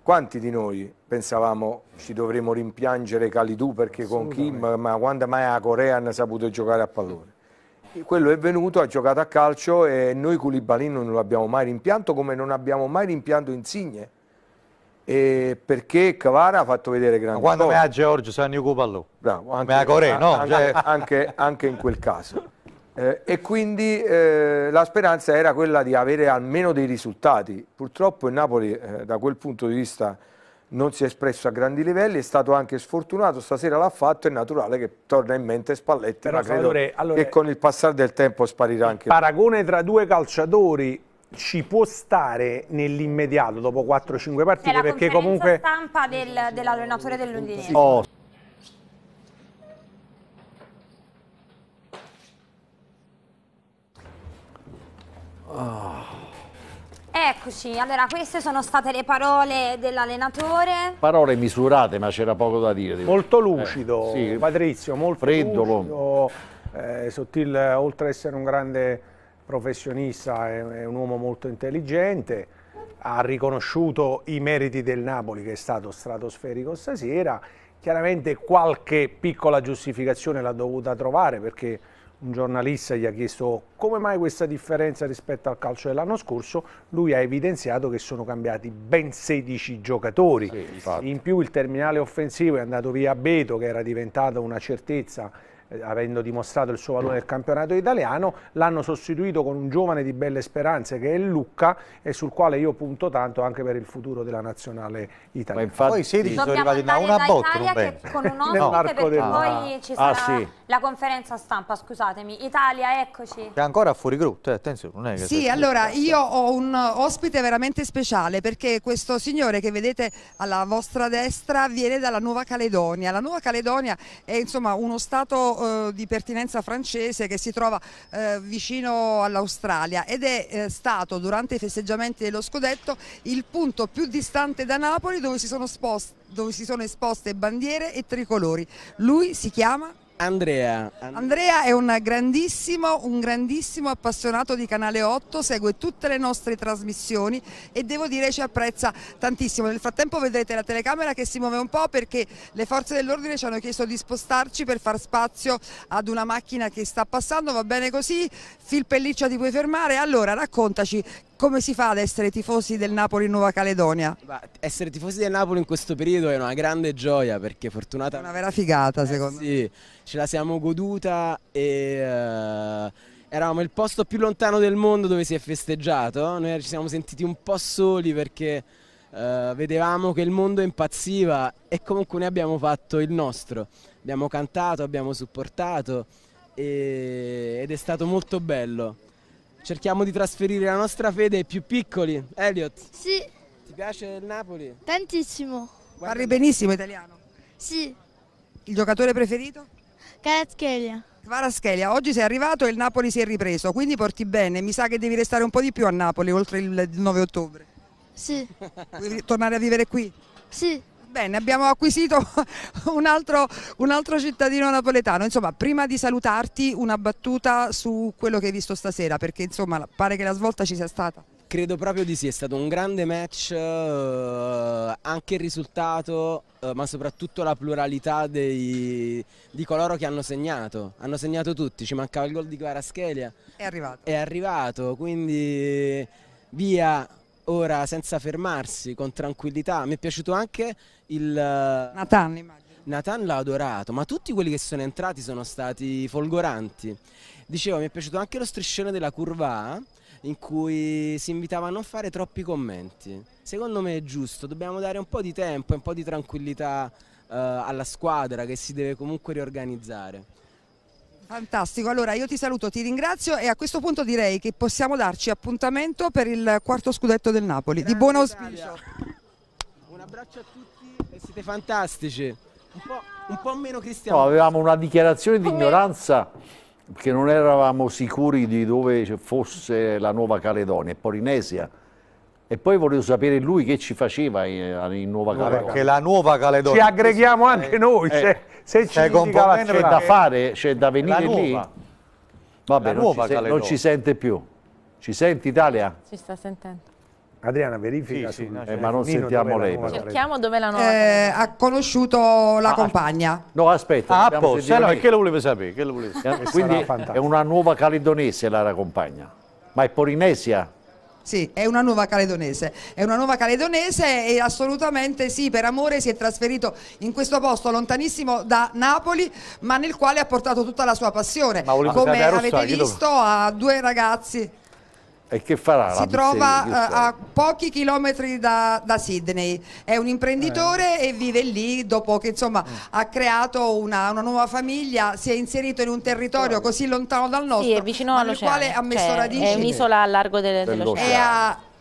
quanti di noi pensavamo ci dovremmo rimpiangere Calidou perché con Kim, ma quando mai a Corea hanno saputo giocare a pallone? Quello è venuto, ha giocato a calcio e noi Koulibaly non lo abbiamo mai rimpianto come non abbiamo mai rimpianto Insigne. E perché Cavara ha fatto vedere grande quando me a Giorgio San Nico Pallò Bravo, anche, me no? anche, cioè- anche, anche in quel caso eh, e quindi eh, la speranza era quella di avere almeno dei risultati. Purtroppo il Napoli eh, da quel punto di vista non si è espresso a grandi livelli, è stato anche sfortunato, stasera l'ha fatto, è naturale che torna in mente Spalletta Però, credo allora, allora, che con il passare del tempo sparirà anche. Paragone tra due calciatori ci può stare nell'immediato dopo 4-5 partite perché comunque... È la perché comunque... stampa del, dell'allenatore dell'Udinese. Oh. Oh. Eccoci, allora queste sono state le parole dell'allenatore. Parole misurate, ma c'era poco da dire. Molto lucido, eh, sì. Patrizio, molto Freddo, lucido. Eh, Sottile, oltre ad essere un grande professionista, è, è, un uomo molto intelligente, ha riconosciuto i meriti del Napoli, che è stato stratosferico stasera. Chiaramente qualche piccola giustificazione l'ha dovuta trovare, perché un giornalista gli ha chiesto come mai questa differenza rispetto al calcio dell'anno scorso, lui ha evidenziato che sono cambiati ben 16 giocatori, sì, in più il terminale offensivo è andato via Beto che era diventato una certezza eh, avendo dimostrato il suo valore nel campionato italiano, l'hanno sostituito con un giovane di belle speranze che è Lucca e sul quale io punto tanto anche per il futuro della nazionale italiana. Ma Infatti, poi 16 sono arrivati da una botta, non penso. Con un ospite [LAUGHS] no. perché ah. poi ci ah, sarà ah, sì. la conferenza stampa, scusatemi. Italia, eccoci. È ancora fuori gruppo, eh, attenzione. sì, allora eh, io ho un ospite veramente speciale perché questo signore che vedete alla vostra destra viene dalla Nuova Caledonia. La Nuova Caledonia è insomma uno stato eh, di pertinenza francese che si trova eh, vicino all'Australia ed è eh, stato durante i festeggiamenti dello scudetto il punto più distante da Napoli dove si sono, spost- dove si sono esposte bandiere e tricolori. Lui si chiama Andrea. Andrea è un grandissimo, un grandissimo, appassionato di Canale 8, segue tutte le nostre trasmissioni e devo dire ci apprezza tantissimo. Nel frattempo vedrete la telecamera che si muove un po' perché le forze dell'ordine ci hanno chiesto di spostarci per far spazio ad una macchina che sta passando, va bene così? Filpelliccia ti puoi fermare? Allora raccontaci come si fa ad essere tifosi del Napoli in Nuova Caledonia? Ma essere tifosi del Napoli in questo periodo è una grande gioia perché fortunatamente... Una vera figata eh, secondo sì, me. Sì, ce la siamo goduta e... Uh eravamo il posto più lontano del mondo dove si è festeggiato, noi ci siamo sentiti un po' soli perché eh, vedevamo che il mondo impazziva e comunque noi abbiamo fatto il nostro, abbiamo cantato, abbiamo supportato e... ed è stato molto bello. Cerchiamo di trasferire la nostra fede ai più piccoli. Elliot? Sì. Ti piace il Napoli? Tantissimo. Parli benissimo italiano? Sì. Il giocatore preferito? Kvaratskhelia. Kvaratskhelia, oggi sei arrivato e il Napoli si è ripreso, quindi porti bene. Mi sa che devi restare un po' di più a Napoli oltre il 9 ottobre. Sì. Vuoi tornare a vivere qui? Sì bene, abbiamo acquisito [LAUGHS] un altro, un altro, cittadino napoletano. Insomma, prima di salutarti una battuta su quello che hai visto stasera, perché insomma pare che la svolta ci sia stata. Credo proprio di sì, è stato un grande match, eh, anche il risultato, eh, ma soprattutto la pluralità dei, di coloro che hanno segnato. Hanno segnato tutti, ci mancava il gol di Guaraschelia. È arrivato. È arrivato, quindi via ora senza fermarsi, con tranquillità. Mi è piaciuto anche il... Eh, Nathan, immagino. Nathan l'ha adorato, ma tutti quelli che sono entrati sono stati folgoranti. Dicevo, mi è piaciuto anche lo striscione della curva A, in cui si invitava a non fare troppi commenti. Secondo me è giusto, dobbiamo dare un po' di tempo e un po' di tranquillità eh, alla squadra che si deve comunque riorganizzare. Fantastico, allora io ti saluto, ti ringrazio e a questo punto direi che possiamo darci appuntamento per il quarto scudetto del Napoli. Grazie, Di buon auspicio. Un abbraccio a tutti e siete fantastici. Un po', un po meno cristiano. No, avevamo una dichiarazione di ignoranza perché non eravamo sicuri di dove fosse la Nuova Caledonia e Polinesia. E poi volevo sapere lui che ci faceva eh, in Nuova Caledonia. Perché la Nuova Caledonia. Ci aggreghiamo eh, anche noi. Eh, se, se ci indica c'è da fare, c'è da venire lì. Vabbè, non ci, se, non ci sente più. Ci senti Italia? Si sta sentendo. Adriana verifica, sì, sì, no, eh, ma non sentiamo lei. Cerchiamo dove la nuova. Eh, ha conosciuto la ah, ah, compagna. No, aspetta. Ah, apposta, no, che lo voleva sapere? Che lo voleva sapere. Quindi è una nuova caledonese la compagna. Ma è polinesia? Sì, è una nuova caledonese, è una nuova caledonese e assolutamente sì, per amore si è trasferito in questo posto lontanissimo da Napoli, ma nel quale ha portato tutta la sua passione. Ma Come avete visto ha due ragazzi e che farà? Si trova eh, a pochi chilometri da, da Sydney, è un imprenditore eh. e vive lì dopo che insomma, mm. ha creato una, una, nuova famiglia, si è inserito in un territorio certo. così lontano dal nostro, sì, vicino al quale ha messo cioè, radici. È un'isola a largo dell'oceano. Del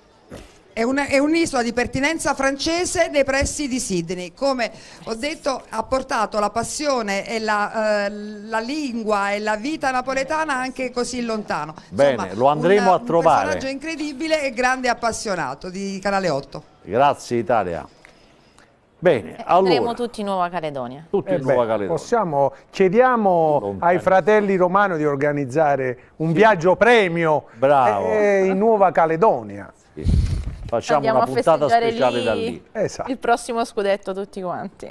è, un'isola di pertinenza francese nei pressi di Sydney. Come ho detto, ha portato la passione e la, eh, la lingua e la vita napoletana anche così lontano. Bene, lo andremo un, a trovare. Un personaggio incredibile e grande appassionato di Canale 8. Grazie Italia. Bene, eh, allora. Andremo tutti in Nuova Caledonia. Tutti eh in beh, Nuova Caledonia. Possiamo, chiediamo ai fratelli romano di organizzare un sì. viaggio premio eh, eh, in Nuova Caledonia. Sì facciamo Andiamo una puntata speciale lì da lì. Esatto. Il prossimo scudetto tutti quanti. [LAUGHS]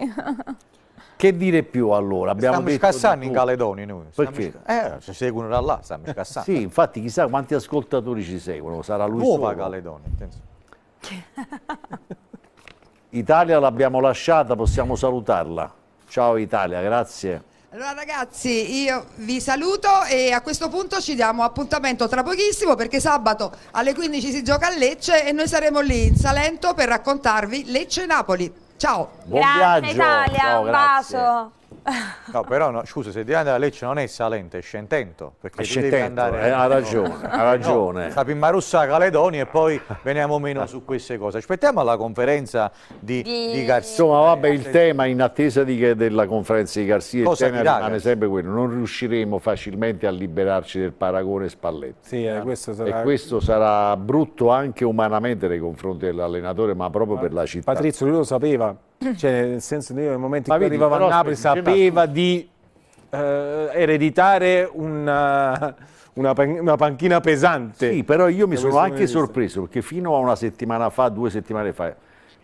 Che dire più allora? Abbiamo stiamo scassando in Caledoni noi. Perché? Eh, ci seguono da là, stiamo [LAUGHS] scassando. sì, infatti chissà quanti ascoltatori ci seguono, sarà lui Nuova solo. Caledoni, Italia l'abbiamo lasciata, possiamo salutarla. Ciao Italia, grazie. Allora ragazzi io vi saluto e a questo punto ci diamo appuntamento tra pochissimo perché sabato alle 15 si gioca a Lecce e noi saremo lì in Salento per raccontarvi Lecce-Napoli. Ciao! Buon grazie viaggio. Italia, Ciao, un bacio! No, però no, scusa, se devi andare a Lecce non è Salente, è Scentento. Perché è Scentento, andare... eh, ha ragione, ha ragione. No, Sapimma Russa, Caledoni e poi veniamo meno su queste cose. Aspettiamo la conferenza di, di... di Garzia. Insomma, vabbè, il tema in attesa di, della conferenza di Garzia, Cosa il tema rimane sempre quello, non riusciremo facilmente a liberarci del paragone Spalletti. Sì, eh, questo sarà... E questo sarà brutto anche umanamente nei confronti dell'allenatore, ma proprio ma... per la città. Patrizio, lui lo sapeva cioè, nel senso, io nel momento in cui arrivava a Napoli sapeva di eh, ereditare una, una, pan una, panchina pesante. Sì, però io mi sono anche sorpreso perché fino a una settimana fa, due settimane fa,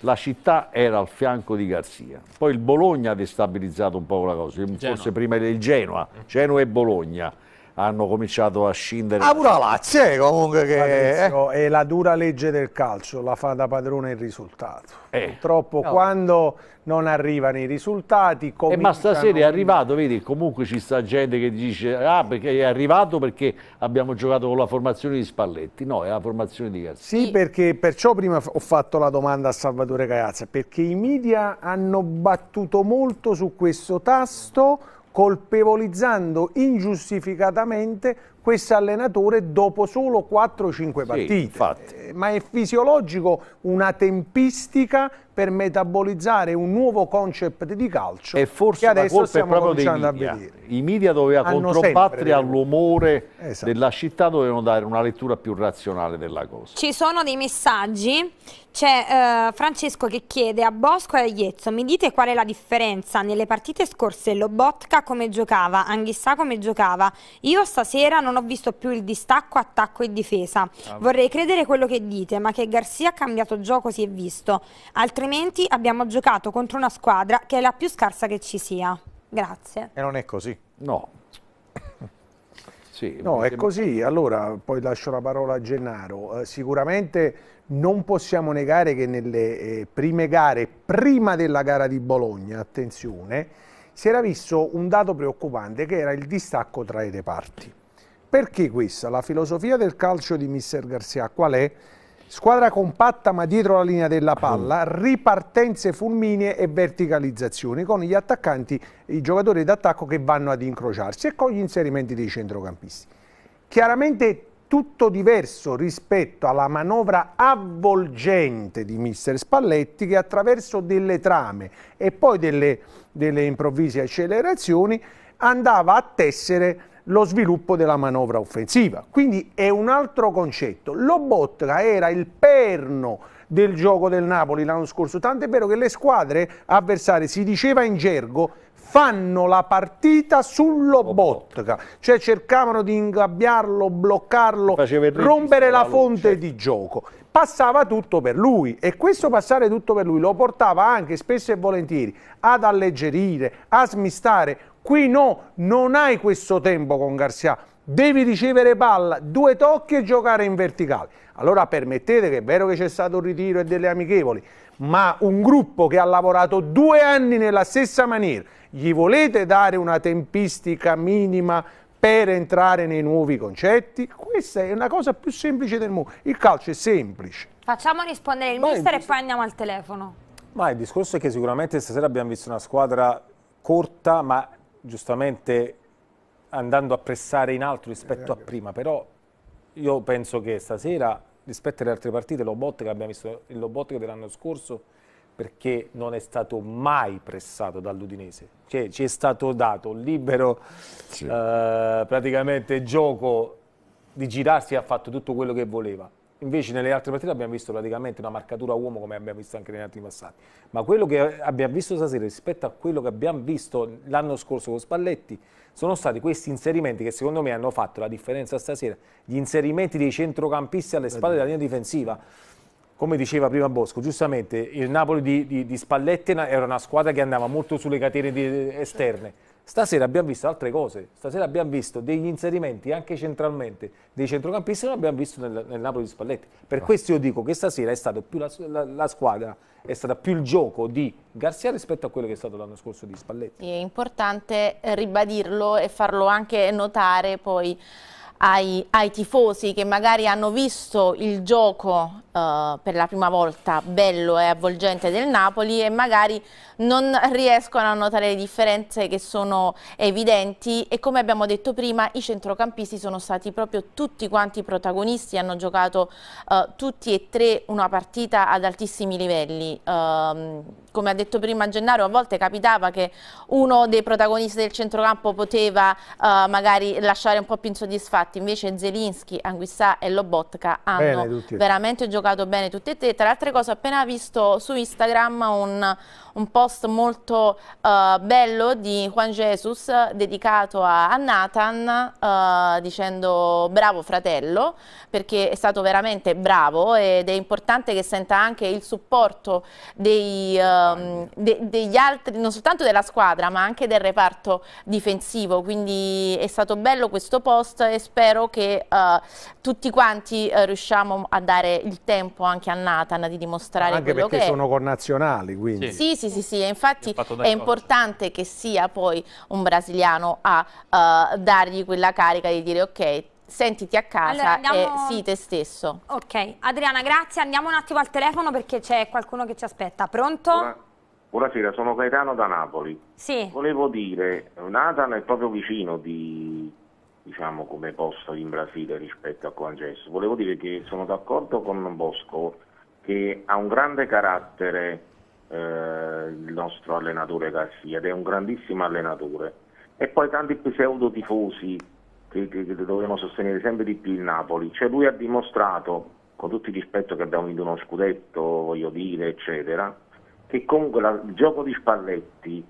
la città era al fianco di Garzia. Poi il Bologna ha destabilizzato un po' la cosa, Genoa. forse prima il Genoa, Genoa e Bologna hanno cominciato a scindere. Ah, pure la Lazio eh, comunque che... Patrizio, eh. È la dura legge del calcio, la fa da padrone il risultato. Eh. Purtroppo no. quando non arrivano i risultati... Cominciano... ma stasera è arrivato, vedi, comunque ci sta gente che dice ah perché è arrivato perché abbiamo giocato con la formazione di Spalletti. No, è la formazione di Garzia. Sì, perché perciò prima ho fatto la domanda a Salvatore Caiazza, perché i media hanno battuto molto su questo tasto colpevolizzando ingiustificatamente questo allenatore dopo solo 4-5 partite. Sì, eh, ma è fisiologico una tempistica per metabolizzare un nuovo concept di calcio e forse che adesso è proprio dei vedere. I media doveva controbattere all'umore esatto. della città, dovevano dare una lettura più razionale della cosa. Ci sono dei messaggi, c'è eh, Francesco che chiede a Bosco e a Iezzo, mi dite qual è la differenza? Nelle partite scorse Lobotka come giocava, Anghissà come giocava, io stasera non ho visto più il distacco, attacco e difesa. Ah, Vorrei credere quello che dite, ma che Garzia ha cambiato gioco si è visto, altrimenti altrimenti abbiamo giocato contro una squadra che è la più scarsa che ci sia. Grazie. E non è così? No. sì, no, è così. Allora, poi lascio la parola a Gennaro. Eh, sicuramente non possiamo negare che nelle eh, prime gare, prima della gara di Bologna, attenzione, si era visto un dato preoccupante che era il distacco tra i reparti. Perché questa? La filosofia del calcio di Mister Garcia qual è? Squadra compatta ma dietro la linea della palla, ripartenze fulminee e verticalizzazioni con gli attaccanti, i giocatori d'attacco che vanno ad incrociarsi e con gli inserimenti dei centrocampisti. Chiaramente tutto diverso rispetto alla manovra avvolgente di mister Spalletti che attraverso delle trame e poi delle, delle improvvise accelerazioni andava a tessere lo sviluppo della manovra offensiva. Quindi è un altro concetto. Lobotka era il perno del gioco del Napoli l'anno scorso, tant'è vero che le squadre avversarie, si diceva in gergo, fanno la partita sull'Obotka, cioè cercavano di ingabbiarlo, bloccarlo, rompere la fonte di gioco. Passava tutto per lui e questo passare tutto per lui lo portava anche spesso e volentieri ad alleggerire, a smistare Qui no, non hai questo tempo con Garcia. Devi ricevere palla, due tocchi e giocare in verticale. Allora permettete che è vero che c'è stato un ritiro e delle amichevoli, ma un gruppo che ha lavorato due anni nella stessa maniera, gli volete dare una tempistica minima per entrare nei nuovi concetti? Questa è una cosa più semplice del mondo. Il calcio è semplice. Facciamo rispondere il ma mister e poi andiamo al telefono. Ma il discorso è che sicuramente stasera abbiamo visto una squadra corta ma giustamente andando a pressare in alto rispetto a eh, prima, però io penso che stasera rispetto alle altre partite Lobotka abbiamo visto il Lobotka dell'anno scorso perché non è stato mai pressato dall'Udinese, cioè ci è stato dato libero sì. eh, praticamente gioco di girarsi ha fatto tutto quello che voleva Invece nelle altre partite abbiamo visto praticamente una marcatura uomo come abbiamo visto anche negli altri passati. Ma quello che abbiamo visto stasera rispetto a quello che abbiamo visto l'anno scorso con Spalletti sono stati questi inserimenti che secondo me hanno fatto la differenza stasera. Gli inserimenti dei centrocampisti alle spalle della linea difensiva come diceva prima Bosco, giustamente il Napoli di, di, di Spalletti era una squadra che andava molto sulle catene di, esterne. Stasera abbiamo visto altre cose, stasera abbiamo visto degli inserimenti anche centralmente dei centrocampisti non abbiamo visto nel, nel Napoli di Spalletti. Per questo io dico che stasera è stata più la, la, la, squadra, è stato più il gioco di Garzia rispetto a quello che è stato l'anno scorso di Spalletti. È importante ribadirlo e farlo anche notare poi ai, ai, tifosi che magari hanno visto il gioco eh, per la prima volta bello e avvolgente del Napoli e magari non riescono a notare le differenze che sono evidenti e come abbiamo detto prima i centrocampisti sono stati proprio tutti quanti protagonisti, hanno giocato eh, tutti e tre una partita ad altissimi livelli. Eh, come ha detto prima Gennaro, a volte capitava che uno dei protagonisti del centrocampo poteva eh, magari lasciare un po' più insoddisfatto fatti, invece Zelinski, Anguissà e Lobotka hanno veramente giocato bene tutti e tre. Tra le altre cose ho appena visto su Instagram un, un post molto uh, bello di Juan Jesus dedicato a, a Nathan uh, dicendo bravo fratello perché è stato veramente bravo ed è importante che senta anche il supporto dei, uh, de, degli altri, non soltanto della squadra ma anche del reparto difensivo. Quindi è stato bello questo post e spero spero che uh, tutti quanti uh, riusciamo a dare il tempo anche a Nathan di dimostrare anche quello che Anche perché sono connazionali, quindi. Sì, sì, sì, sì, sì. infatti è importante che sia poi un brasiliano a uh, dargli quella carica di dire ok, sentiti a casa allora, andiamo... e sii te stesso. Ok, Adriana, grazie. Andiamo un attimo al telefono perché c'è qualcuno che ci aspetta. Pronto? Buona... Buonasera, sono Gaetano da Napoli. Sì. Volevo dire, Nathan è proprio vicino di diciamo, come posto in Brasile rispetto a Coangesso. Volevo dire che sono d'accordo con Bosco che ha un grande carattere eh, il nostro allenatore Garcia ed è un grandissimo allenatore. E poi tanti pseudo tifosi che, che, che dobbiamo sostenere sempre di più il Napoli. Cioè lui ha dimostrato, con tutto il rispetto che abbiamo vinto uno scudetto, voglio dire, eccetera, che comunque la, il gioco di Spalletti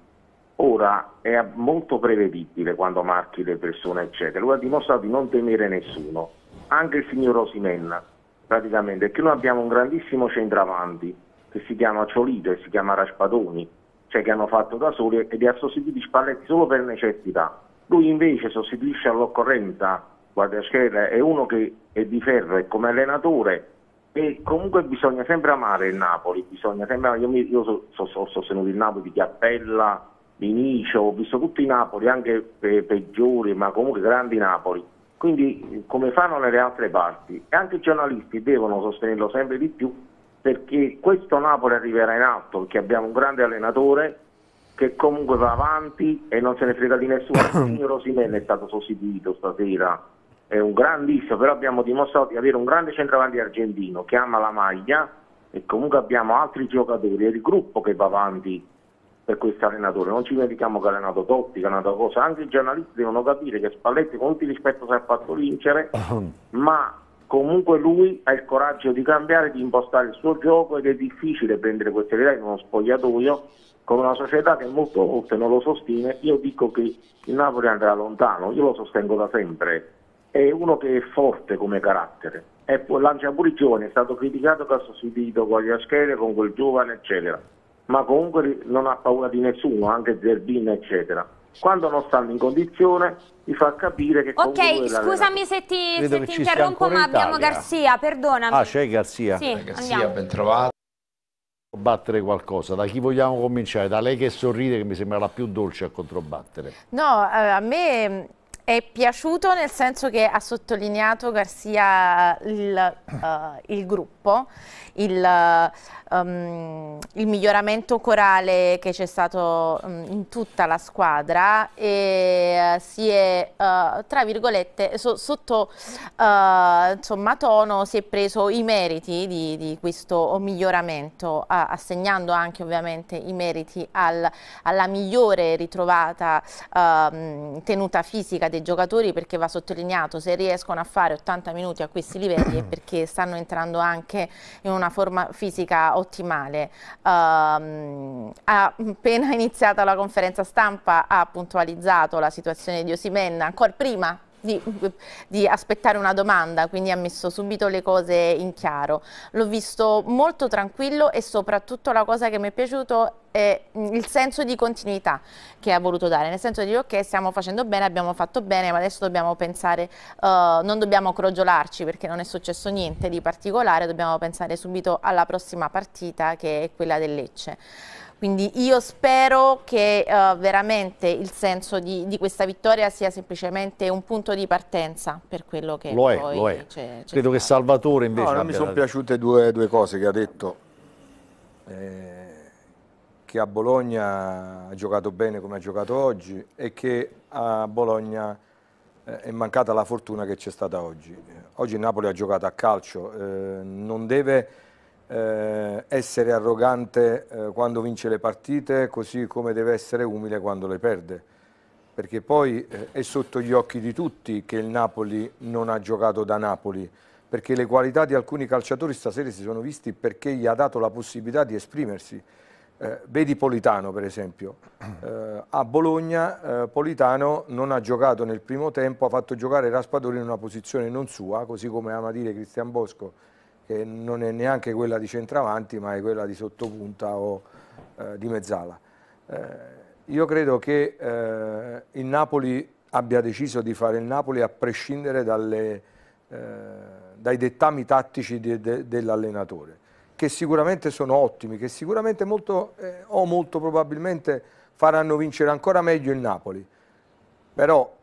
Ora è molto prevedibile quando marchi le persone, eccetera. Lui ha dimostrato di non temere nessuno, anche il signor Osimenna, praticamente, perché noi abbiamo un grandissimo centravanti che si chiama Ciolito e si chiama Raspadoni, cioè che hanno fatto da soli e li ha sostituiti Spalletti solo per necessità. Lui invece sostituisce all'occorrenza Guardiaschiera, è uno che è di ferro e come allenatore e comunque bisogna sempre amare il Napoli, sempre, io, ho so, so, so, sostenuto il Napoli di Chiappella Vinicio, ho visto tutti i Napoli, anche pe- peggiori, ma comunque grandi Napoli. Quindi come fanno nelle altre parti? E anche i giornalisti devono sostenerlo sempre di più perché questo Napoli arriverà in alto, perché abbiamo un grande allenatore che comunque va avanti e non se ne frega di nessuno. Il [COUGHS] signor Rosimene è stato sostituito stasera, è un grandissimo, però abbiamo dimostrato di avere un grande centravanti argentino che ama la maglia e comunque abbiamo altri giocatori, è il gruppo che va avanti per questo allenatore. Non ci dimentichiamo che ha allenato Totti, che ha allenato cosa. Anche i giornalisti devono capire che Spalletti con tutti i rispetto si è fatto vincere, ma comunque lui ha il coraggio di cambiare, di impostare il suo gioco ed è difficile prendere queste idee in uno spogliatoio con una società che molto volte non lo sostiene. Io dico che il Napoli andrà lontano, io lo sostengo da sempre. È uno che è forte come carattere. lancia pure i giovani, è stato criticato che ha sostituito Guagliaschere con quel giovane, eccetera ma comunque non ha paura di nessuno, anche Zerbin, eccetera. Quando non stanno in condizione ti fa capire che Ok, scusami se ti, se ti interrompo, ma in abbiamo Garzia, perdonami. Ah, c'è Garzia. Sì, eh, Garzia, ben trovato battere qualcosa, da chi vogliamo cominciare? Da lei che sorride che mi sembra la più dolce a controbattere. No, eh, a me è piaciuto nel senso che ha sottolineato Garzia il, uh, il gruppo, il, uh, um, il miglioramento corale che c'è stato um, in tutta la squadra e eh, si è, uh, tra virgolette, so, sotto uh, insomma, tono si è preso i meriti di, di questo miglioramento, assegnando anche ovviamente i meriti al, alla migliore ritrovata ehm, tenuta fisica dei giocatori perché va sottolineato se riescono a fare 80 minuti a questi livelli è perché stanno entrando anche in una forma fisica ottimale. Um, ha appena [LAUGHS] iniziata la conferenza stampa ha puntualizzato la situazione di Osimen ancora prima di, di, aspettare una domanda, quindi ha messo subito le cose in chiaro. L'ho visto molto tranquillo e soprattutto la cosa che mi è piaciuto è mm, il senso di continuità che ha voluto dare, nel senso di dire ok stiamo facendo bene, abbiamo fatto bene, ma adesso dobbiamo pensare, uh, non dobbiamo crogiolarci perché non è successo niente di particolare, dobbiamo pensare subito alla prossima partita che è quella del Lecce. Quindi io spero che uh, veramente il senso di, di, questa vittoria sia semplicemente un punto di partenza per quello che lo è, lo è. C è, Credo che Salvatore invece... No, non mi sono piaciute due, due, cose che ha detto. Eh, che a Bologna ha giocato bene come ha giocato oggi e che a Bologna eh, è mancata la fortuna che c'è stata oggi. Oggi Napoli ha giocato a calcio, eh, non deve eh, essere arrogante eh, quando vince le partite, così come deve essere umile quando le perde. Perché poi eh, è sotto gli occhi di tutti che il Napoli non ha giocato da Napoli, perché le qualità di alcuni calciatori stasera si sono visti perché gli ha dato la possibilità di esprimersi. Eh, vedi Politano per esempio, eh, a Bologna eh, Politano non ha giocato nel primo tempo, ha fatto giocare Raspadori in una posizione non sua, così come ama dire Cristian Bosco che non è neanche quella di centravanti ma è quella di sottopunta o eh, di mezzala. Eh, io credo che eh, il Napoli abbia deciso di fare il Napoli a prescindere dalle, eh, dai dettami tattici de, de, dell'allenatore, che sicuramente sono ottimi, che sicuramente molto, eh, o molto probabilmente faranno vincere ancora meglio il Napoli. Però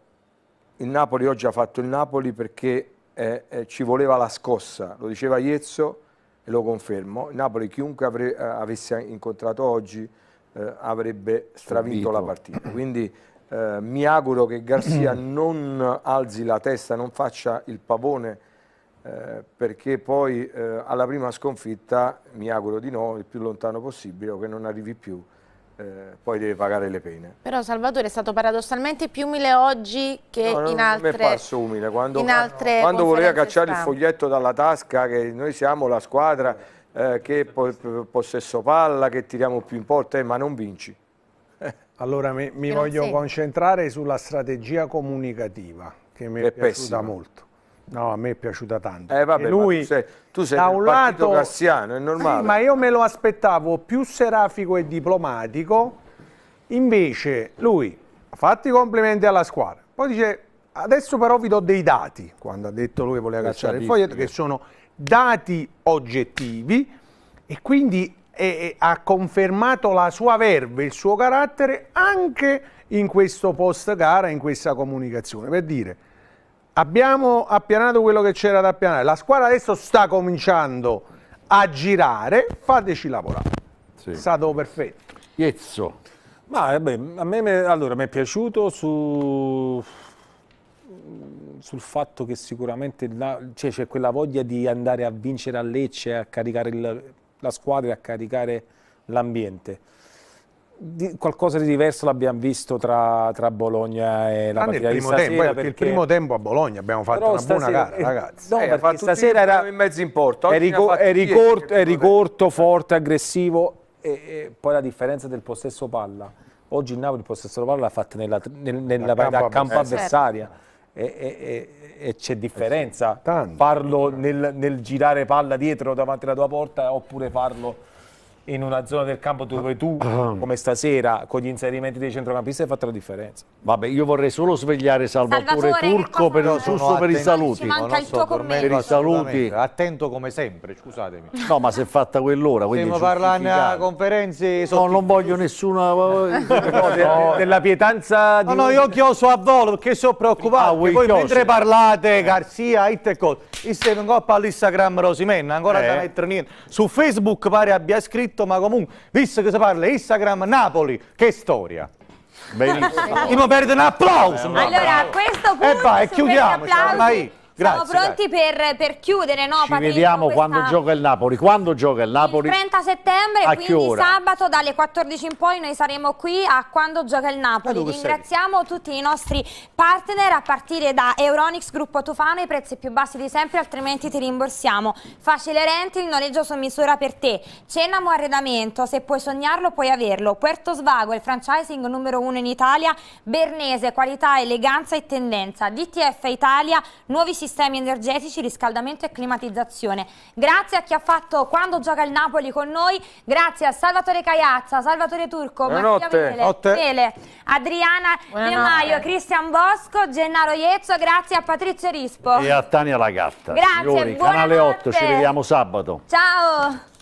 il Napoli oggi ha fatto il Napoli perché eh, eh, ci voleva la scossa, lo diceva Iezzo e lo confermo, il Napoli chiunque avre, eh, avesse incontrato oggi eh, avrebbe stravinto Subito. la partita, quindi eh, mi auguro che Garzia [CLEARS THROAT] non alzi la testa, non faccia il pavone eh, perché poi eh, alla prima sconfitta mi auguro di no, il più lontano possibile, o che non arrivi più eh, poi deve pagare le pene. Però Salvatore è stato paradossalmente più umile oggi che no, no, in altre... Non mi è parso umile, quando, quando voleva cacciare stampa. il foglietto dalla tasca, che noi siamo la squadra eh, che po possesso palla, che tiriamo più in porta, eh, ma non vinci. [LAUGHS] Allora mi, mi voglio sei. concentrare sulla strategia comunicativa, che mi è, è piaciuta pessima. molto. No, a me è piaciuta tanto. Eh, vabbè, lui, tu sei, tu sei da un lato, Cassiano, è normale. Sì, ma io me lo aspettavo più serafico e diplomatico, invece lui ha fatto i complimenti alla squadra, poi dice adesso però vi do dei dati, quando ha detto lui che voleva cacciare il foglietto, che sono dati oggettivi e quindi è, è, ha confermato la sua verve, il suo carattere anche in questo post gara, in questa comunicazione, per dire abbiamo appianato quello che c'era da appianare, la squadra adesso sta cominciando a girare, fateci lavorare. Sì. È stato perfetto. Iezzo. Ma eh, beh, a me, allora, è piaciuto su, sul fatto che sicuramente cioè, c'è cioè, quella voglia di andare a vincere a Lecce, a caricare il, la squadra e a caricare l'ambiente di, qualcosa di diverso l'abbiamo visto tra, tra, Bologna e la ah, partita di stasera tempo, perché... il primo tempo a Bologna abbiamo fatto Però una stasera, buona gara ragazzi no, eh, perché stasera era in mezzo in porto eri, corto, eri corto, forte, aggressivo e, e, poi la differenza del possesso palla oggi il Napoli il possesso palla l'ha fatta nella, nel, nella campo, campo avversaria certo. e, e, e c'è differenza farlo nel, nel girare palla dietro davanti alla tua porta oppure farlo in una zona del campo dove tu, [COUGHS] come stasera, con gli inserimenti dei centrocampisti hai fatto la differenza. Vabbè, io vorrei solo svegliare Salvatore, Salvatore Turco per, giusto per i saluti. manca il tuo so, per i saluti. Attento come sempre, scusatemi. No, ma si è fatta quell'ora, quindi Stiamo parlando a conferenze... No, non voglio nessuna... [LAUGHS] no, della pietanza di... No, no, io chioso a volo perché sono preoccupato. Ah, voi mentre parlate, Garzia, it e Cot, il Steven Coppa all'Instagram Rosimenna, ancora eh. da mettere niente. Su Facebook pare abbia scritto scritto, ma comunque, visto che si parla Instagram Napoli, che storia! Benissimo. Ti perde un applauso! Allora, a questo eh, punto, e vai, chiudiamo, applausi, Grazie, Siamo pronti per, per, chiudere, no? Ci Patricio, vediamo questa... quando gioca il Napoli. Quando gioca il Napoli? Il 30 settembre, a quindi sabato dalle 14 in poi noi saremo qui a quando gioca il Napoli. Eh, Ringraziamo sei. tutti i nostri partner a partire da Euronix Gruppo Tufano, i prezzi più bassi di sempre, altrimenti ti rimborsiamo. Facile renti, il noleggio su misura per te. Cenamo Arredamento, se puoi sognarlo puoi averlo. Puerto Svago, il franchising numero uno in Italia. Bernese, qualità, eleganza e tendenza. DTF Italia, nuovi sistemi sistemi energetici, riscaldamento e climatizzazione. Grazie a chi ha fatto Quando gioca il Napoli con noi, grazie a Salvatore Caiazza, Salvatore Turco, Mattia Vele, Vele, Adriana Buonanotte. De Maio, Cristian Bosco, Gennaro Iezzo, grazie a Patrizio Rispo. E a Tania Lagatta. Grazie, Signori, Canale 8, ci vediamo sabato. Ciao.